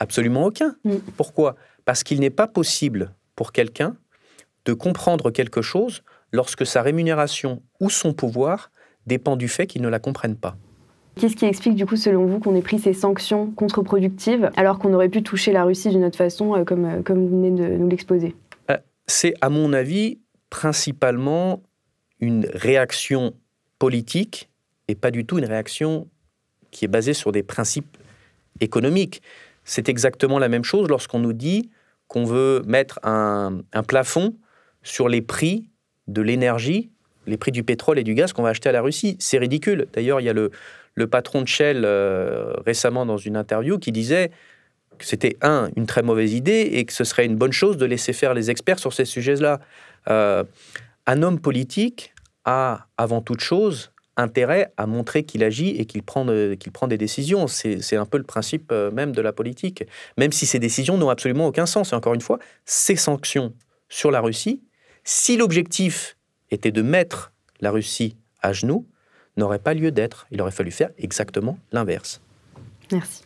Absolument aucun. Mm. Pourquoi Parce qu'il n'est pas possible pour quelqu'un de comprendre quelque chose lorsque sa rémunération ou son pouvoir dépend du fait qu'il ne la comprenne pas. Qu'est-ce qui explique du coup selon vous qu'on ait pris ces sanctions contre-productives alors qu'on aurait pu toucher la Russie d'une autre façon euh, comme, euh, comme vous venez de nous l'exposer euh, C'est à mon avis principalement une réaction politique et pas du tout une réaction qui est basée sur des principes économiques. C'est exactement la même chose lorsqu'on nous dit qu'on veut mettre un, un, plafond sur les prix de l'énergie, les prix du pétrole et du gaz qu'on va acheter à la Russie. C'est ridicule. D'ailleurs, il y a le, le patron de Shell euh, récemment dans une interview qui disait que c'était, un, une très mauvaise idée et que ce serait une bonne chose de laisser faire les experts sur ces sujets-là. Euh, un homme politique a, avant toute chose, intérêt à montrer qu'il agit et qu'il prend, des décisions. c'est un peu le principe euh, même de la politique. Même si ces décisions n'ont absolument aucun sens. Et encore une fois, ces sanctions sur la Russie, si l'objectif était de mettre la Russie à genoux, n'aurait pas lieu d'être. Il aurait fallu faire exactement l'inverse. Merci.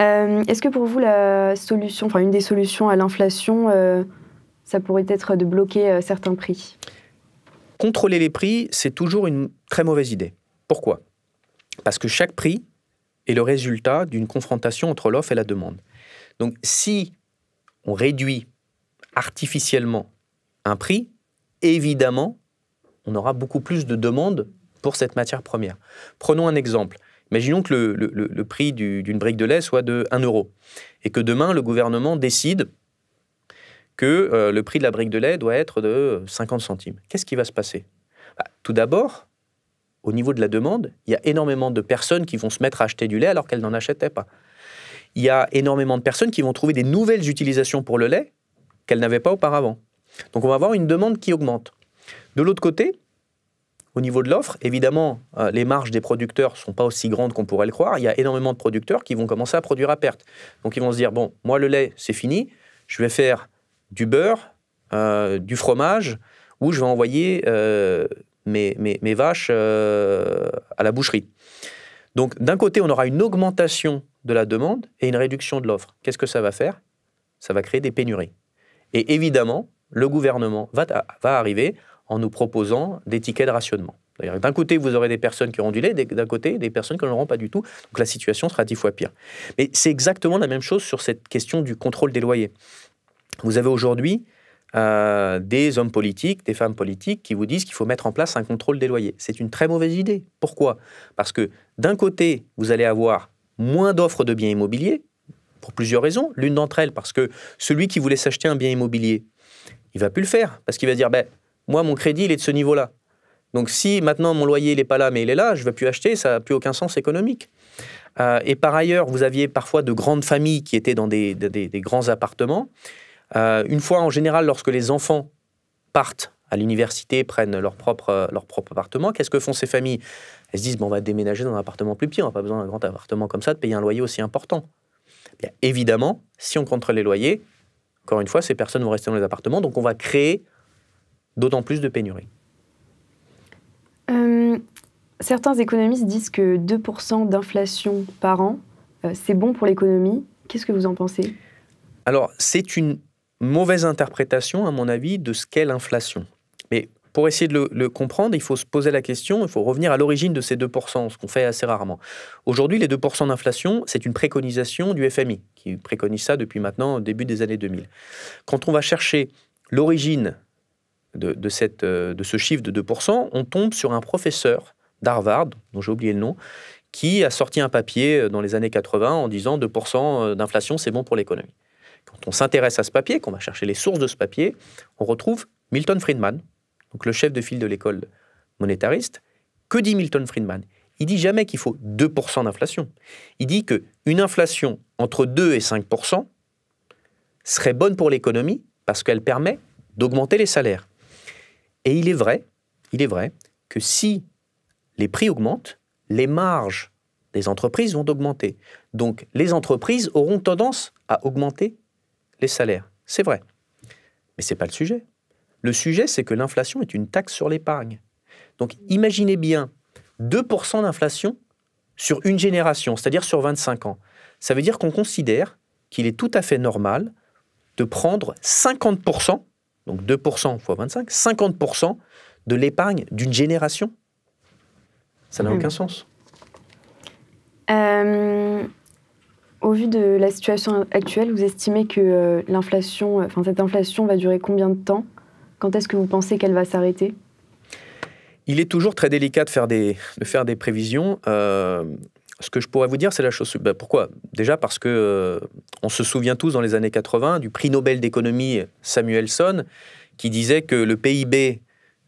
Euh, est-ce que pour vous, la solution, enfin une des solutions à l'inflation, euh, ça pourrait être de bloquer euh, certains prix Contrôler les prix, c'est toujours une très mauvaise idée. Pourquoi Parce que chaque prix est le résultat d'une confrontation entre l'offre et la demande. Donc si on réduit artificiellement un prix, évidemment, on aura beaucoup plus de demandes pour cette matière première. Prenons un exemple. Imaginons que le, prix d'une brique de lait soit de 1 euro et que demain le gouvernement décide que euh, le prix de la brique de lait doit être de 50 centimes. Qu'est-ce qui va se passer bah, Tout d'abord, au niveau de la demande, il y a énormément de personnes qui vont se mettre à acheter du lait alors qu'elles n'en achetaient pas. Il y a énormément de personnes qui vont trouver des nouvelles utilisations pour le lait qu'elles n'avaient pas auparavant. Donc on va avoir une demande qui augmente. De l'autre côté, au niveau de l'offre, évidemment, euh, les marges des producteurs ne sont pas aussi grandes qu'on pourrait le croire. Il y a énormément de producteurs qui vont commencer à produire à perte. Donc ils vont se dire, bon, moi le lait, c'est fini, je vais faire du beurre, euh, du fromage, ou je vais envoyer euh, mes, vaches à la boucherie. Donc d'un côté, on aura une augmentation de la demande et une réduction de l'offre. Qu'est-ce que ça va faire Ça va créer des pénuries. Et évidemment, le gouvernement va arriver en nous proposant des tickets de rationnement. D'un côté, vous aurez des personnes qui auront du lait, d'un côté, des personnes qui n'en auront pas du tout. Donc la situation sera dix fois pire. Mais c'est exactement la même chose sur cette question du contrôle des loyers. Vous avez aujourd'hui euh, des hommes politiques, des femmes politiques qui vous disent qu'il faut mettre en place un contrôle des loyers. C'est une très mauvaise idée. Pourquoi Parce que d'un côté, vous allez avoir moins d'offres de biens immobiliers, pour plusieurs raisons. L'une d'entre elles, parce que celui qui voulait s'acheter un bien immobilier, il va plus le faire, parce qu'il va dire, ben, moi, mon crédit, il est de ce niveau-là. Donc si maintenant mon loyer, il n'est pas là, mais il est là, je ne vais plus acheter, ça n'a plus aucun sens économique. Euh, et par ailleurs, vous aviez parfois de grandes familles qui étaient dans des, grands appartements. Euh, une fois, en général, lorsque les enfants partent à l'université, prennent leur propre, euh, leur propre appartement, qu'est-ce que font ces familles Elles se disent, on va déménager dans un appartement plus petit, on n'a pas besoin d'un grand appartement comme ça, de payer un loyer aussi important. Eh évidemment, si on contrôle les loyers, encore une fois, ces personnes vont rester dans les appartements, donc on va créer d'autant plus de pénurie euh, Certains économistes disent que 2% d'inflation par an, euh, c'est bon pour l'économie. Qu'est-ce que vous en pensez Alors, c'est une mauvaise interprétation, à mon avis, de ce qu'est l'inflation. Mais pour essayer de le, le, comprendre, il faut se poser la question, il faut revenir à l'origine de ces 2%, ce qu'on fait assez rarement. Aujourd'hui, les 2% d'inflation, c'est une préconisation du FMI, qui préconise ça depuis maintenant, au début des années 2000. Quand on va chercher l'origine euh, de, ce chiffre de 2%, on tombe sur un professeur d'Harvard, dont j'ai oublié le nom, qui a sorti un papier euh, dans les années 80 en disant 2% euh, d'inflation, c'est bon pour l'économie. Quand on s'intéresse à ce papier, qu'on va chercher les sources de ce papier, on retrouve Milton Friedman, donc le chef de file de l'école monétariste. Que dit Milton Friedman Il dit jamais qu'il faut 2% d'inflation. Il dit qu'une inflation entre 2 et 5% serait bonne pour l'économie parce qu'elle permet d'augmenter les salaires. Et il est vrai, il est vrai que si les prix augmentent, les marges des entreprises vont augmenter. Donc les entreprises auront tendance à augmenter les salaires. C'est vrai. Mais ce n'est pas le sujet. Le sujet, c'est que l'inflation est une taxe sur l'épargne. Donc imaginez bien 2% d'inflation sur une génération, c'est-à-dire sur 25 ans. Ça veut dire qu'on considère qu'il est tout à fait normal de prendre 50% donc 2% x 25, 50% de l'épargne d'une génération. Ça n'a aucun sens. Euh, au vu de la situation actuelle, vous estimez que euh, l'inflation, euh, enfin cette inflation va durer combien de temps Quand est-ce que vous pensez qu'elle va s'arrêter Il est toujours très délicat de faire des, de faire des prévisions ce que je pourrais vous dire, c'est la chose. Bah, pourquoi Déjà parce que euh, on se souvient tous dans les années 80 du prix Nobel d'économie Samuelson qui disait que le PIB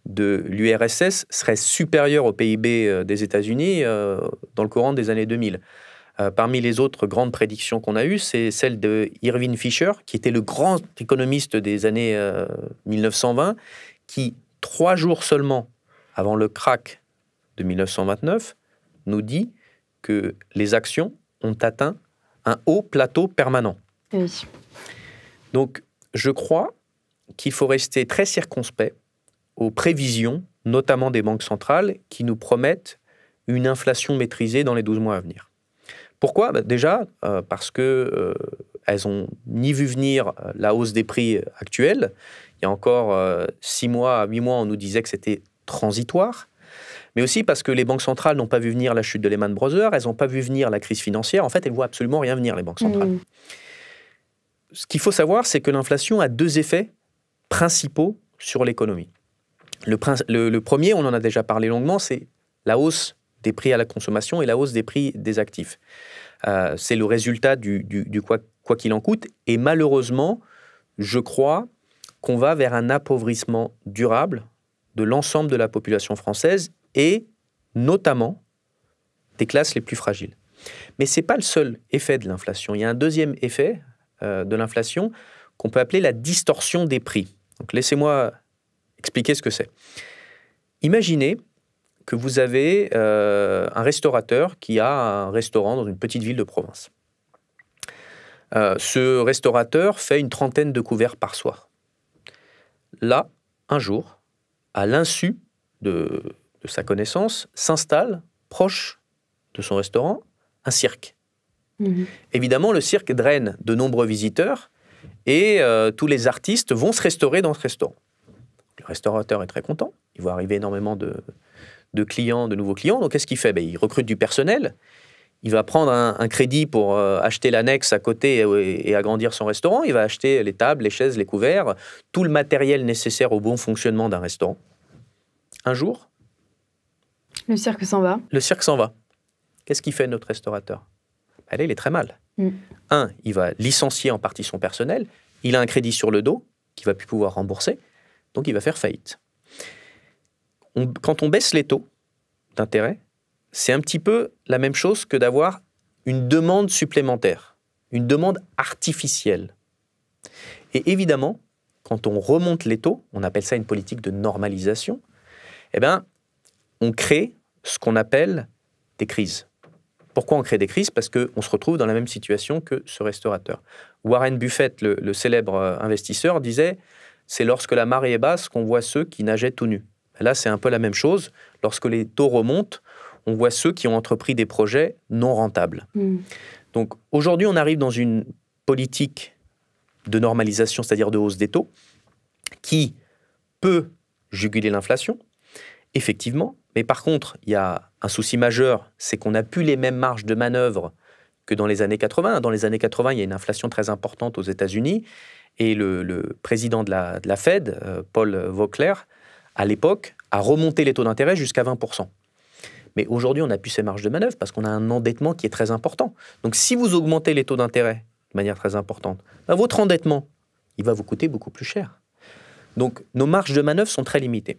de l'URSS serait supérieur au PIB euh, des États-Unis euh, dans le courant des années 2000. parmi les autres grandes prédictions qu'on a eues, c'est celle de Irving Fisher, qui était le grand économiste des années 1920, qui, trois jours seulement avant le crack de 1929, nous dit que les actions ont atteint un haut plateau permanent. Donc, je crois qu'il faut rester très circonspect aux prévisions, notamment des banques centrales, qui nous promettent une inflation maîtrisée dans les 12 mois à venir. Pourquoi bah, Déjà, euh, parce qu'elles euh, n'ont ont ni vu venir euh, la hausse des prix actuelle. Il y a encore 6 mois, 8 mois, on nous disait que c'était transitoire mais aussi parce que les banques centrales n'ont pas vu venir la chute de Lehman Brothers, elles n'ont pas vu venir la crise financière. En fait, elles voient absolument rien venir, les banques centrales. Mm. Ce qu'il faut savoir, c'est que l'inflation a deux effets principaux sur l'économie. Le, premier, on en a déjà parlé longuement, c'est la hausse des prix à la consommation et la hausse des prix des actifs. Euh, c'est le résultat du, quoi qu'il en coûte. Et malheureusement, je crois qu'on va vers un appauvrissement durable de l'ensemble de la population française et notamment des classes les plus fragiles. Mais ce n'est pas le seul effet de l'inflation. Il y a un deuxième effet euh, de l'inflation qu'on peut appeler la distorsion des prix. Donc laissez-moi expliquer ce que c'est. Imaginez que vous avez euh, un restaurateur qui a un restaurant dans une petite ville de province. Euh, ce restaurateur fait une trentaine de couverts par soir. Là, un jour, à l'insu de de sa connaissance, s'installe proche de son restaurant un cirque. Mhm. Évidemment, le cirque draine de nombreux visiteurs et euh, tous les artistes vont se restaurer dans ce restaurant. Le restaurateur est très content, il voit arriver énormément de, clients, de nouveaux clients. Donc qu'est-ce qu'il fait ben, Il recrute du personnel, il va prendre un, crédit pour euh, acheter l'annexe à côté et, agrandir son restaurant, il va acheter les tables, les chaises, les couverts, tout le matériel nécessaire au bon fonctionnement d'un restaurant. Un jour, le cirque s'en va. Le cirque s'en va. Qu'est-ce qu'il fait notre restaurateur Il est très mal. Mm. Un, il va licencier en partie son personnel. Il a un crédit sur le dos qu'il va plus pouvoir rembourser. Donc, il va faire faillite. quand on baisse les taux d'intérêt, c'est un petit peu la même chose que d'avoir une demande supplémentaire, une demande artificielle. Et évidemment, quand on remonte les taux, on appelle ça une politique de normalisation, eh bien, on crée ce qu'on appelle des crises. Pourquoi on crée des crises Parce qu'on se retrouve dans la même situation que ce restaurateur. Warren Buffett, le, célèbre euh, investisseur, disait C'est lorsque la marée est basse qu'on voit ceux qui nageaient tout nus. Là, c'est un peu la même chose. Lorsque les taux remontent, on voit ceux qui ont entrepris des projets non rentables. Hmm. Donc aujourd'hui, on arrive dans une politique de normalisation, c'est-à-dire de hausse des taux, qui peut juguler l'inflation, effectivement, mais par contre, il y a un souci majeur, c'est qu'on n'a plus les mêmes marges de manœuvre que dans les années 80. Dans les années 80, il y a une inflation très importante aux États-Unis. Et le, président de la, Fed, euh, Paul Vauclair, à l'époque, a remonté les taux d'intérêt jusqu'à 20%. Mais aujourd'hui, on n'a plus ces marges de manœuvre parce qu'on a un endettement qui est très important. Donc si vous augmentez les taux d'intérêt de manière très importante, ben, votre endettement, il va vous coûter beaucoup plus cher. Donc nos marges de manœuvre sont très limitées.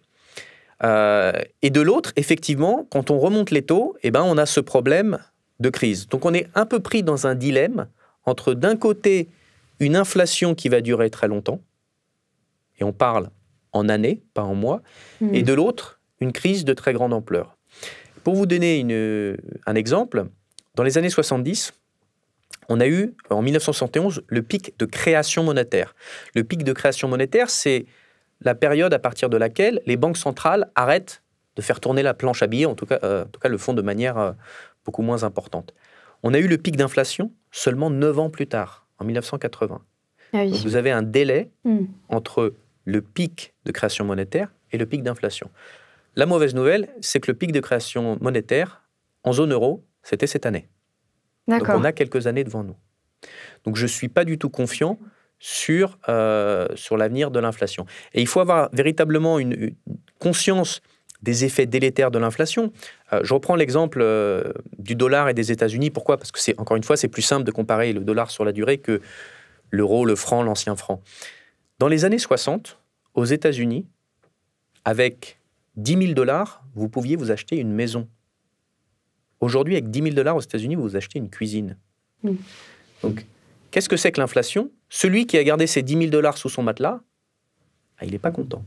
Euh, et de l'autre, effectivement, quand on remonte les taux, eh ben, on a ce problème de crise. Donc on est un peu pris dans un dilemme entre d'un côté une inflation qui va durer très longtemps, et on parle en années, pas en mois, hmm. et de l'autre, une crise de très grande ampleur. Pour vous donner une, un exemple, dans les années 70, on a eu en 1971 le pic de création monétaire. Le pic de création monétaire, c'est la période à partir de laquelle les banques centrales arrêtent de faire tourner la planche à billets, en tout cas, euh, en tout cas le font de manière euh, beaucoup moins importante. On a eu le pic d'inflation seulement 9 ans plus tard, en 1980. Ah vous avez un délai hmm. entre le pic de création monétaire et le pic d'inflation. La mauvaise nouvelle, c'est que le pic de création monétaire en zone euro, c'était cette année. Donc on a quelques années devant nous. Donc je ne suis pas du tout confiant sur, euh, sur l'avenir de l'inflation. Et il faut avoir véritablement une, conscience des effets délétères de l'inflation. Euh, je reprends l'exemple euh, du dollar et des États-Unis. Pourquoi Parce que c'est encore une fois, c'est plus simple de comparer le dollar sur la durée que l'euro, le franc, l'ancien franc. Dans les années 60, aux États-Unis, avec 10 000 dollars, vous pouviez vous acheter une maison. Aujourd'hui, avec 10 000 dollars aux États-Unis, vous vous achetez une cuisine. Donc, Qu'est-ce que c'est que l'inflation Celui qui a gardé ses 10 000 dollars sous son matelas, ah, il n'est pas mm. content.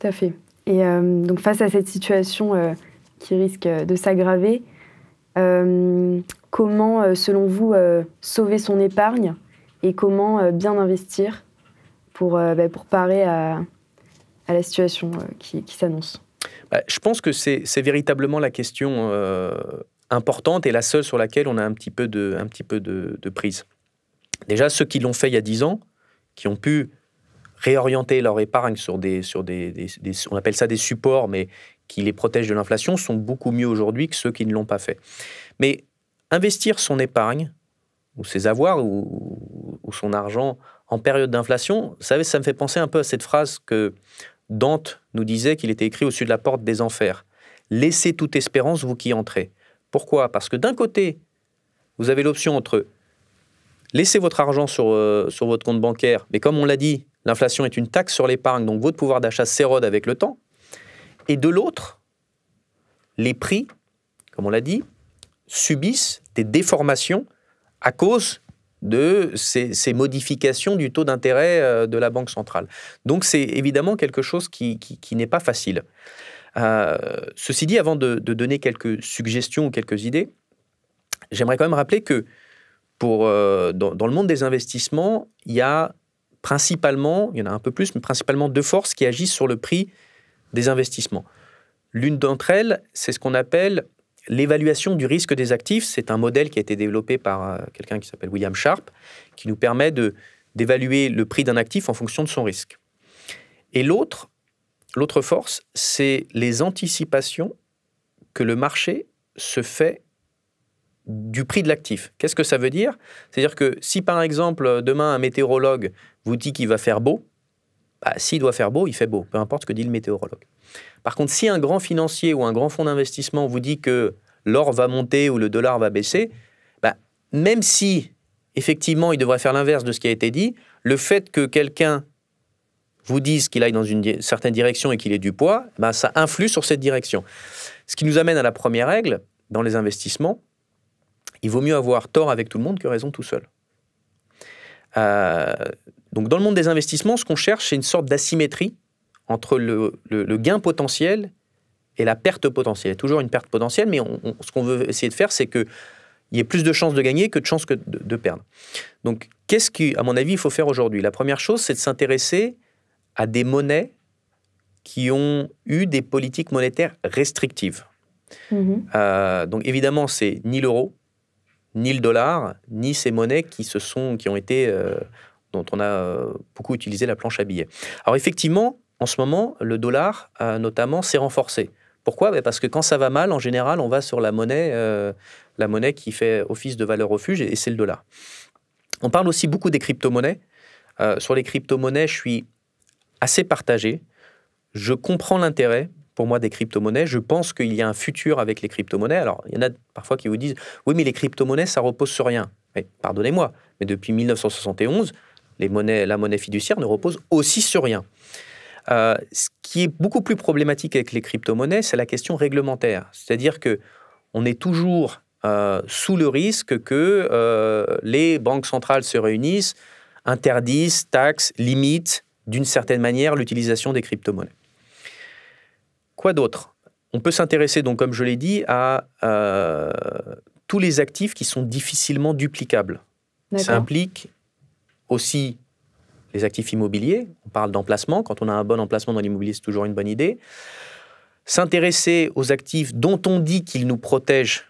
Tout à fait. Et euh, donc face à cette situation euh, qui risque euh, de s'aggraver, comment, selon vous, sauver son épargne et comment bien investir pour, bah, pour parer à, la situation qui, s'annonce bah, Je pense que c'est véritablement la question importante et la seule sur laquelle on a un petit peu de, un petit peu de, prise. Déjà, ceux qui l'ont fait il y a 10 ans, qui ont pu réorienter leur épargne sur des, sur des, on appelle ça des supports, mais qui les protègent de l'inflation, sont beaucoup mieux aujourd'hui que ceux qui ne l'ont pas fait. Mais investir son épargne, ou ses avoirs, ou, ou son argent en période d'inflation, ça me fait penser un peu à cette phrase que Dante nous disait qu'il était écrit au-dessus de la porte des enfers. Laissez toute espérance, vous qui entrez. Pourquoi Parce que d'un côté, vous avez l'option entre laisser votre argent sur, euh, sur votre compte bancaire, mais comme on l'a dit, l'inflation est une taxe sur l'épargne, donc votre pouvoir d'achat s'érode avec le temps. Et de l'autre, les prix, comme on l'a dit, subissent des déformations à cause de ces, modifications du taux d'intérêt euh, de la Banque centrale. Donc c'est évidemment quelque chose qui n'est pas facile. Euh, ceci dit, avant de, donner quelques suggestions ou quelques idées, j'aimerais quand même rappeler que euh, dans, le monde des investissements, il y a principalement, il y en a un peu plus, mais principalement deux forces qui agissent sur le prix des investissements. L'une d'entre elles, c'est ce qu'on appelle l'évaluation du risque des actifs. C'est un modèle qui a été développé par euh, quelqu'un qui s'appelle William Sharp, qui nous permet d'évaluer le prix d'un actif en fonction de son risque. Et l'autre, L'autre force, c'est les anticipations que le marché se fait du prix de l'actif. Qu'est-ce que ça veut dire C'est-à-dire que si par exemple demain un météorologue vous dit qu'il va faire beau, bah, s'il doit faire beau, il fait beau, peu importe ce que dit le météorologue. Par contre, si un grand financier ou un grand fonds d'investissement vous dit que l'or va monter ou le dollar va baisser, bah, même si effectivement il devrait faire l'inverse de ce qui a été dit, le fait que quelqu'un vous disent qu'il aille dans une certaine direction et qu'il ait du poids, ben ça influe sur cette direction. Ce qui nous amène à la première règle dans les investissements, il vaut mieux avoir tort avec tout le monde que raison tout seul. Euh, donc dans le monde des investissements, ce qu'on cherche, c'est une sorte d'asymétrie entre le, gain potentiel et la perte potentielle. Il y a toujours une perte potentielle, mais ce qu'on veut essayer de faire, c'est qu'il y ait plus de chances de gagner que de chances de, perdre. Donc qu'est-ce qu'à mon avis, il faut faire aujourd'hui La première chose, c'est de s'intéresser à des monnaies qui ont eu des politiques monétaires restrictives. Mhm. Euh, donc évidemment, c'est ni l'euro, ni le dollar, ni ces monnaies qui se sont, qui ont été, euh, dont on a euh, beaucoup utilisé la planche à billets. Alors effectivement, en ce moment, le dollar notamment s'est renforcé. Pourquoi Ben Parce que quand ça va mal, en général, on va sur la monnaie, la monnaie qui fait office de valeur refuge, et, et c'est le dollar. On parle aussi beaucoup des crypto-monnaies. sur les crypto-monnaies, je suis assez partagé. Je comprends l'intérêt pour moi des crypto-monnaies. Je pense qu'il y a un futur avec les crypto-monnaies. Alors, il y en a parfois qui vous disent Oui, mais les crypto-monnaies, ça repose sur rien. Mais pardonnez-moi, mais depuis 1971, les monnaies, la monnaie fiduciaire ne repose aussi sur rien. Euh, ce qui est beaucoup plus problématique avec les crypto-monnaies, c'est la question réglementaire. C'est-à-dire que on est toujours euh, sous le risque que euh, les banques centrales se réunissent, interdisent, taxent, limitent, d'une certaine manière l'utilisation des crypto-monnaies. Quoi d'autre On peut s'intéresser, donc, comme je l'ai dit, à euh, tous les actifs qui sont difficilement duplicables. Ça implique aussi les actifs immobiliers. On parle d'emplacement. Quand on a un bon emplacement dans l'immobilier, c'est toujours une bonne idée. S'intéresser aux actifs dont on dit qu'ils nous protègent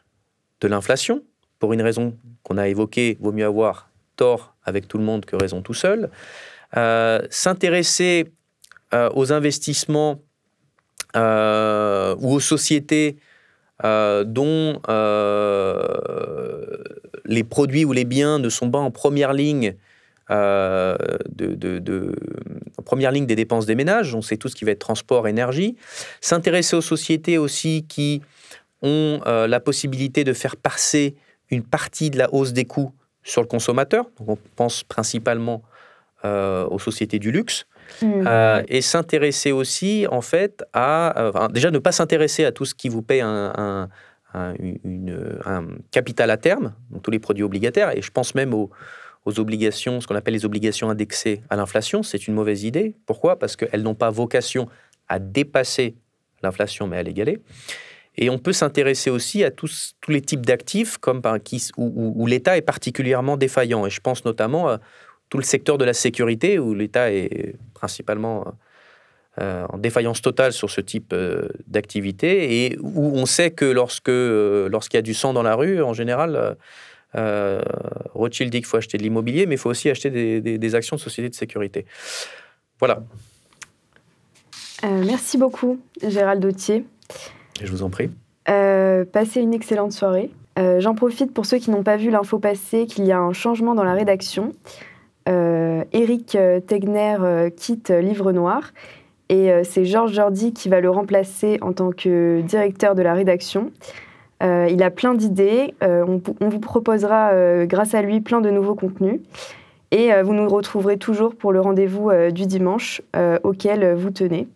de l'inflation, pour une raison qu'on a évoquée, vaut mieux avoir tort avec tout le monde que raison tout seul. Euh, s'intéresser euh, aux investissements euh, ou aux sociétés dont les produits ou les biens ne sont pas en première ligne, de, première ligne des dépenses des ménages, on sait tout ce qui va être transport, énergie, s'intéresser aux sociétés aussi qui ont la possibilité de faire passer une partie de la hausse des coûts sur le consommateur, on pense principalement euh, aux sociétés du luxe. Mm. Euh, et s'intéresser aussi, en fait, à. Euh, déjà, ne pas s'intéresser à tout ce qui vous paie un, une, capital à terme, tous les produits obligataires, et je pense même aux, obligations, ce qu'on appelle les obligations indexées à l'inflation, c'est une mauvaise idée. Pourquoi Parce qu'elles n'ont pas vocation à dépasser l'inflation, mais à l'égaler. Et on peut s'intéresser aussi à tous, tous les types d'actifs comme où, l'État est particulièrement défaillant. Et je pense notamment à tout le secteur de la sécurité, où l'État est principalement euh, euh, en défaillance totale sur ce type euh, d'activité, et où on sait que lorsque, lorsqu'il y a du sang dans la rue, en général, Rothschild dit qu'il faut acheter de l'immobilier, mais il faut aussi acheter des, actions de sociétés de sécurité. Voilà. merci beaucoup, Gérald Dautier. je vous en prie. passez une excellente soirée. J'en profite pour ceux qui n'ont pas vu l'info passer qu'il y a un changement dans la rédaction. Euh, Eric euh, Tegner quitte euh, Livre Noir et c'est Georges Jordi qui va le remplacer en tant que directeur de la rédaction. il a plein d'idées. on, vous proposera, grâce à lui, plein de nouveaux contenus. Et vous nous retrouverez toujours pour le rendez-vous du dimanche auquel vous tenez.